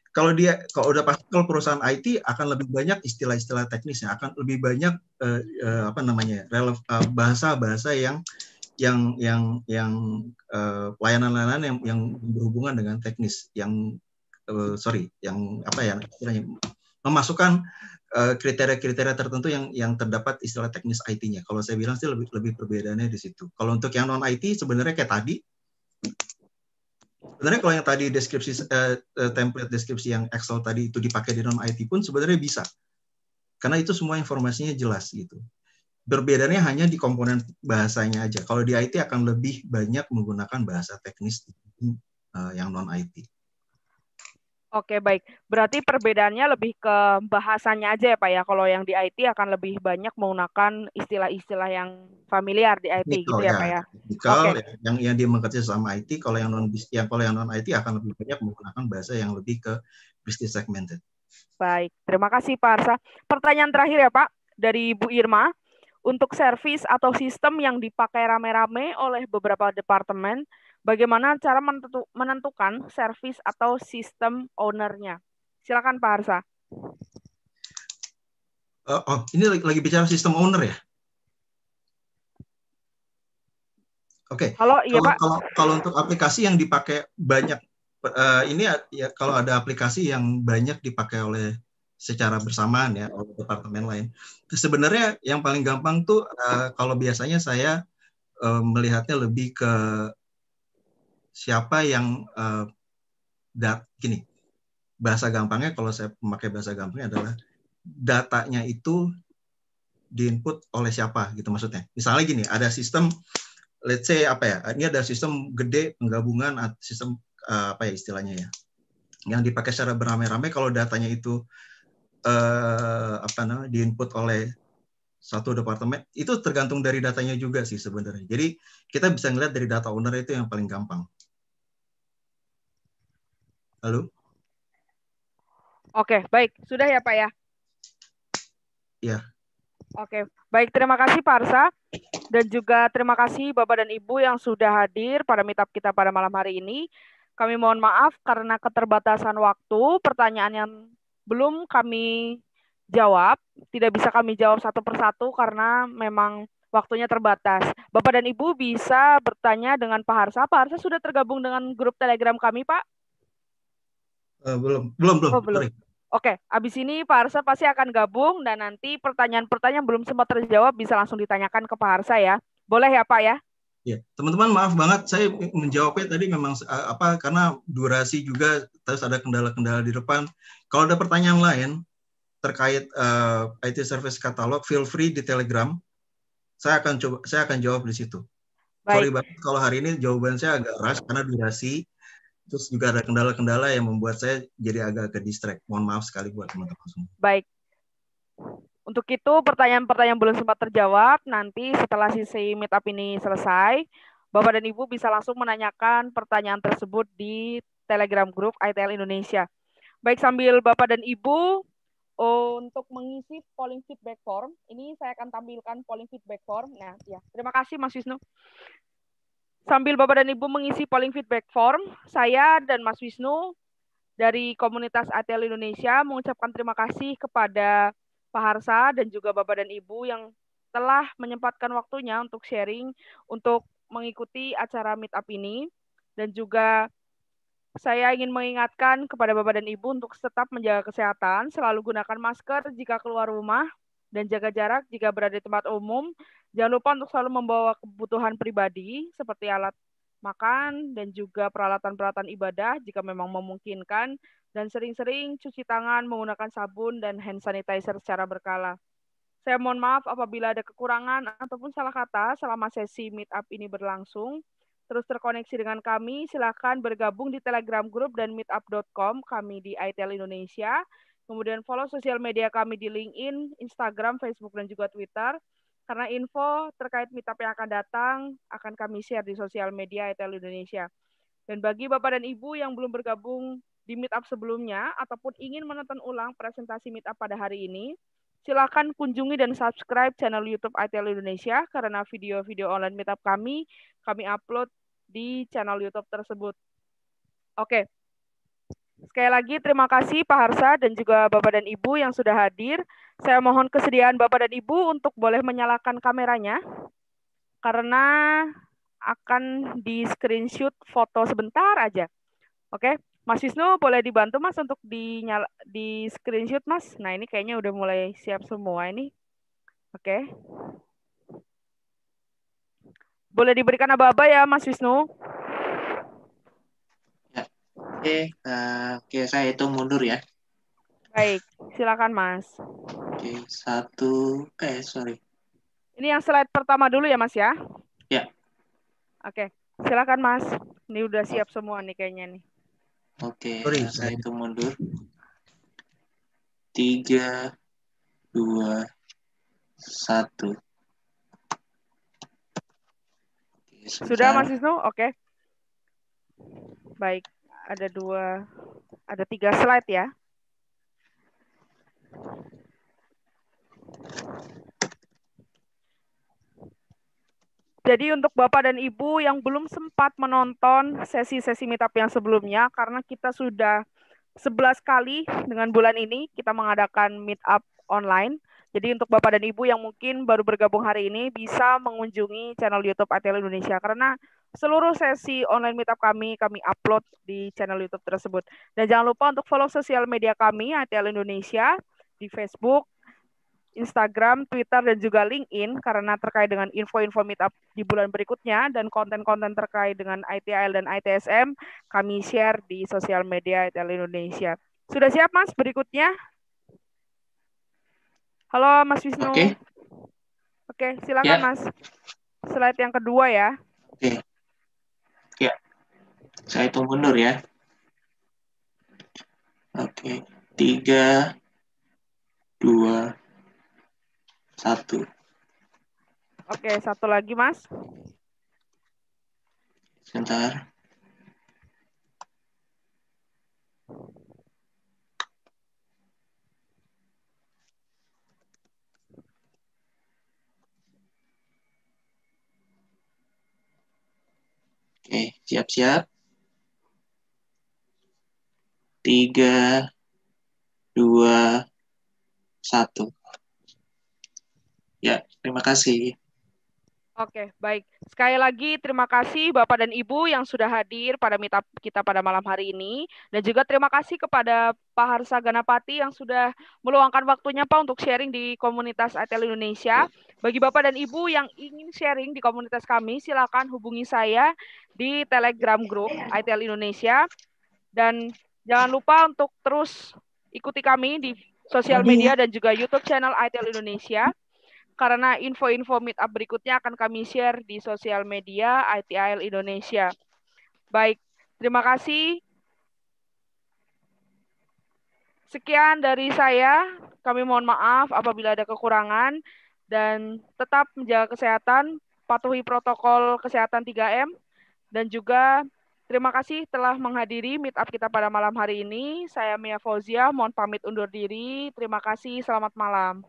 Kalau dia kalau udah pasti kalau perusahaan IT akan lebih banyak istilah-istilah teknisnya, akan lebih banyak uh, uh, apa namanya? bahasa-bahasa yang yang yang yang eh, pelayanan layanan uh, yang yang berhubungan dengan teknis yang uh, sorry yang apa ya istilahnya memasukkan kriteria eh, kriteria-kriteria tertentu yang yang terdapat istilah teknis IT-nya. Kalau saya bilang sih lebih lebih perbedaannya di situ. Kalau untuk yang non IT sebenarnya kayak tadi sebenarnya kalau yang tadi deskripsi uh, template deskripsi yang Excel tadi itu dipakai di non IT pun sebenarnya bisa. Karena itu semua informasinya jelas gitu. Berbedanya hanya di komponen bahasanya aja. Kalau di IT akan lebih banyak menggunakan bahasa teknis eh, yang non IT. Oke baik, berarti perbedaannya lebih ke bahasanya aja ya Pak ya. Kalau yang di IT akan lebih banyak menggunakan istilah-istilah yang familiar di IT Nikol, gitu ya, ya Pak ya. Nikol, okay. Ya. yang yang dia mengerti sama IT, kalau yang non yang kalau yang non IT akan lebih banyak menggunakan bahasa yang lebih ke business segmented. Baik, terima kasih Pak Arsa. Pertanyaan terakhir ya Pak dari Bu Irma untuk servis atau sistem yang dipakai rame-rame oleh beberapa departemen, bagaimana cara menentukan servis atau sistem ownernya. Silakan Pak Harsa. Uh, eh, oh, ini lagi, lagi bicara sistem owner ya? Oke. Okay. Kalau, iya, kalau, kalau kalau untuk aplikasi yang dipakai banyak uh, ini ya, ya kalau ada aplikasi yang banyak dipakai oleh secara bersamaan ya oleh departemen lain. Sebenarnya yang paling gampang tuh uh, kalau biasanya saya uh, melihatnya lebih ke siapa yang uh, dat gini bahasa gampangnya kalau saya memakai bahasa gampangnya adalah datanya itu diinput oleh siapa gitu maksudnya. Misalnya gini ada sistem let's say apa ya ini ada sistem gede penggabungan sistem uh, apa ya istilahnya ya yang dipakai secara beramai-ramai kalau datanya itu uh, apa namanya diinput oleh satu departemen itu tergantung dari datanya juga sih sebenarnya. Jadi kita bisa ngeliat dari data owner itu yang paling gampang. Halo? Oke, baik. Sudah ya Pak ya? Ya. Oke, baik. Terima kasih Parsa Dan juga terima kasih Bapak dan Ibu yang sudah hadir pada meetup kita pada malam hari ini. Kami mohon maaf karena keterbatasan waktu. Pertanyaan yang belum kami jawab, tidak bisa kami jawab satu persatu karena memang waktunya terbatas. Bapak dan Ibu bisa bertanya dengan Pak Harsa. Pak Harsa sudah tergabung dengan grup Telegram kami, Pak? Uh, belum, belum, belum. Oh, belum. Oke, abis ini Pak Harsa pasti akan gabung dan nanti pertanyaan-pertanyaan belum sempat terjawab bisa langsung ditanyakan ke Pak Harsa ya. Boleh ya Pak ya? Ya, teman-teman maaf banget saya menjawabnya tadi memang eh, apa karena durasi juga terus ada kendala-kendala di depan. Kalau ada pertanyaan lain terkait uh, eh, IT service catalog, feel free di Telegram. Saya akan coba saya akan jawab di situ. Baik. Sorry kalau hari ini jawaban saya agak rush karena durasi terus juga ada kendala-kendala yang membuat saya jadi agak ke distract. Mohon maaf sekali buat teman-teman semua. Baik. Untuk itu pertanyaan-pertanyaan belum sempat terjawab nanti setelah sisi meetup ini selesai, Bapak dan Ibu bisa langsung menanyakan pertanyaan tersebut di Telegram grup ITL Indonesia. Baik sambil Bapak dan Ibu untuk mengisi polling feedback form, ini saya akan tampilkan polling feedback form. Nah, ya. Terima kasih Mas Wisnu. Sambil Bapak dan Ibu mengisi polling feedback form, saya dan Mas Wisnu dari komunitas ITL Indonesia mengucapkan terima kasih kepada Pak Harsa dan juga Bapak dan Ibu yang telah menyempatkan waktunya untuk sharing, untuk mengikuti acara meetup ini. Dan juga saya ingin mengingatkan kepada Bapak dan Ibu untuk tetap menjaga kesehatan, selalu gunakan masker jika keluar rumah, dan jaga jarak jika berada di tempat umum. Jangan lupa untuk selalu membawa kebutuhan pribadi seperti alat makan, dan juga peralatan-peralatan ibadah jika memang memungkinkan, dan sering-sering cuci tangan menggunakan sabun dan hand sanitizer secara berkala. Saya mohon maaf apabila ada kekurangan ataupun salah kata selama sesi meet up ini berlangsung. Terus terkoneksi dengan kami, silakan bergabung di Telegram group dan meetup.com kami di ITL Indonesia. Kemudian follow sosial media kami di LinkedIn, Instagram, Facebook, dan juga Twitter. Karena info terkait meetup yang akan datang akan kami share di sosial media ETL Indonesia. Dan bagi Bapak dan Ibu yang belum bergabung di meetup sebelumnya ataupun ingin menonton ulang presentasi meetup pada hari ini, silakan kunjungi dan subscribe channel YouTube ITL Indonesia karena video-video online meetup kami kami upload di channel YouTube tersebut. Oke, Sekali lagi terima kasih Pak Harsa dan juga Bapak dan Ibu yang sudah hadir. Saya mohon kesediaan Bapak dan Ibu untuk boleh menyalakan kameranya karena akan di screenshot foto sebentar aja. Oke, Mas Wisnu boleh dibantu Mas untuk dinyala, di screenshot Mas. Nah ini kayaknya udah mulai siap semua ini. Oke. Boleh diberikan aba-aba ya Mas Wisnu. Oke, okay, uh, eh, okay, saya itu mundur ya. Baik, silakan Mas. Oke, okay, satu, eh sorry. Ini yang slide pertama dulu ya Mas ya? Ya. Oke, okay, silakan Mas. Ini udah siap semua nih kayaknya nih. Oke, okay, saya itu mundur. Tiga, dua, satu. Sudah Mas Isnu? Oke. Okay. Baik ada dua, ada tiga slide ya. Jadi untuk Bapak dan Ibu yang belum sempat menonton sesi-sesi meetup yang sebelumnya, karena kita sudah 11 kali dengan bulan ini kita mengadakan meetup online. Jadi untuk Bapak dan Ibu yang mungkin baru bergabung hari ini bisa mengunjungi channel YouTube ATL Indonesia karena seluruh sesi online meetup kami kami upload di channel YouTube tersebut. Dan jangan lupa untuk follow sosial media kami ATL Indonesia di Facebook, Instagram, Twitter dan juga LinkedIn karena terkait dengan info-info meetup di bulan berikutnya dan konten-konten terkait dengan ITIL dan ITSM kami share di sosial media ITIL Indonesia. Sudah siap Mas berikutnya? Halo Mas Wisnu. Oke. Okay. Oke, okay, silakan yeah. Mas. Slide yang kedua ya. Oke. Okay. Ya, saya hitung mundur ya. Oke, tiga, dua, satu. Oke, satu lagi mas. Sebentar. Oke, siap-siap. Tiga, dua, satu. Ya, terima kasih. Oke, baik. Sekali lagi terima kasih Bapak dan Ibu yang sudah hadir pada meetup kita pada malam hari ini dan juga terima kasih kepada Pak Harsa Ganapati yang sudah meluangkan waktunya Pak untuk sharing di komunitas ITL Indonesia. Bagi Bapak dan Ibu yang ingin sharing di komunitas kami, silakan hubungi saya di Telegram Group ITL Indonesia dan jangan lupa untuk terus ikuti kami di sosial media dan juga YouTube channel ITL Indonesia karena info-info meetup berikutnya akan kami share di sosial media ITIL Indonesia. Baik, terima kasih. Sekian dari saya. Kami mohon maaf apabila ada kekurangan dan tetap menjaga kesehatan, patuhi protokol kesehatan 3M dan juga terima kasih telah menghadiri meetup kita pada malam hari ini. Saya Mia Fauzia, mohon pamit undur diri. Terima kasih, selamat malam.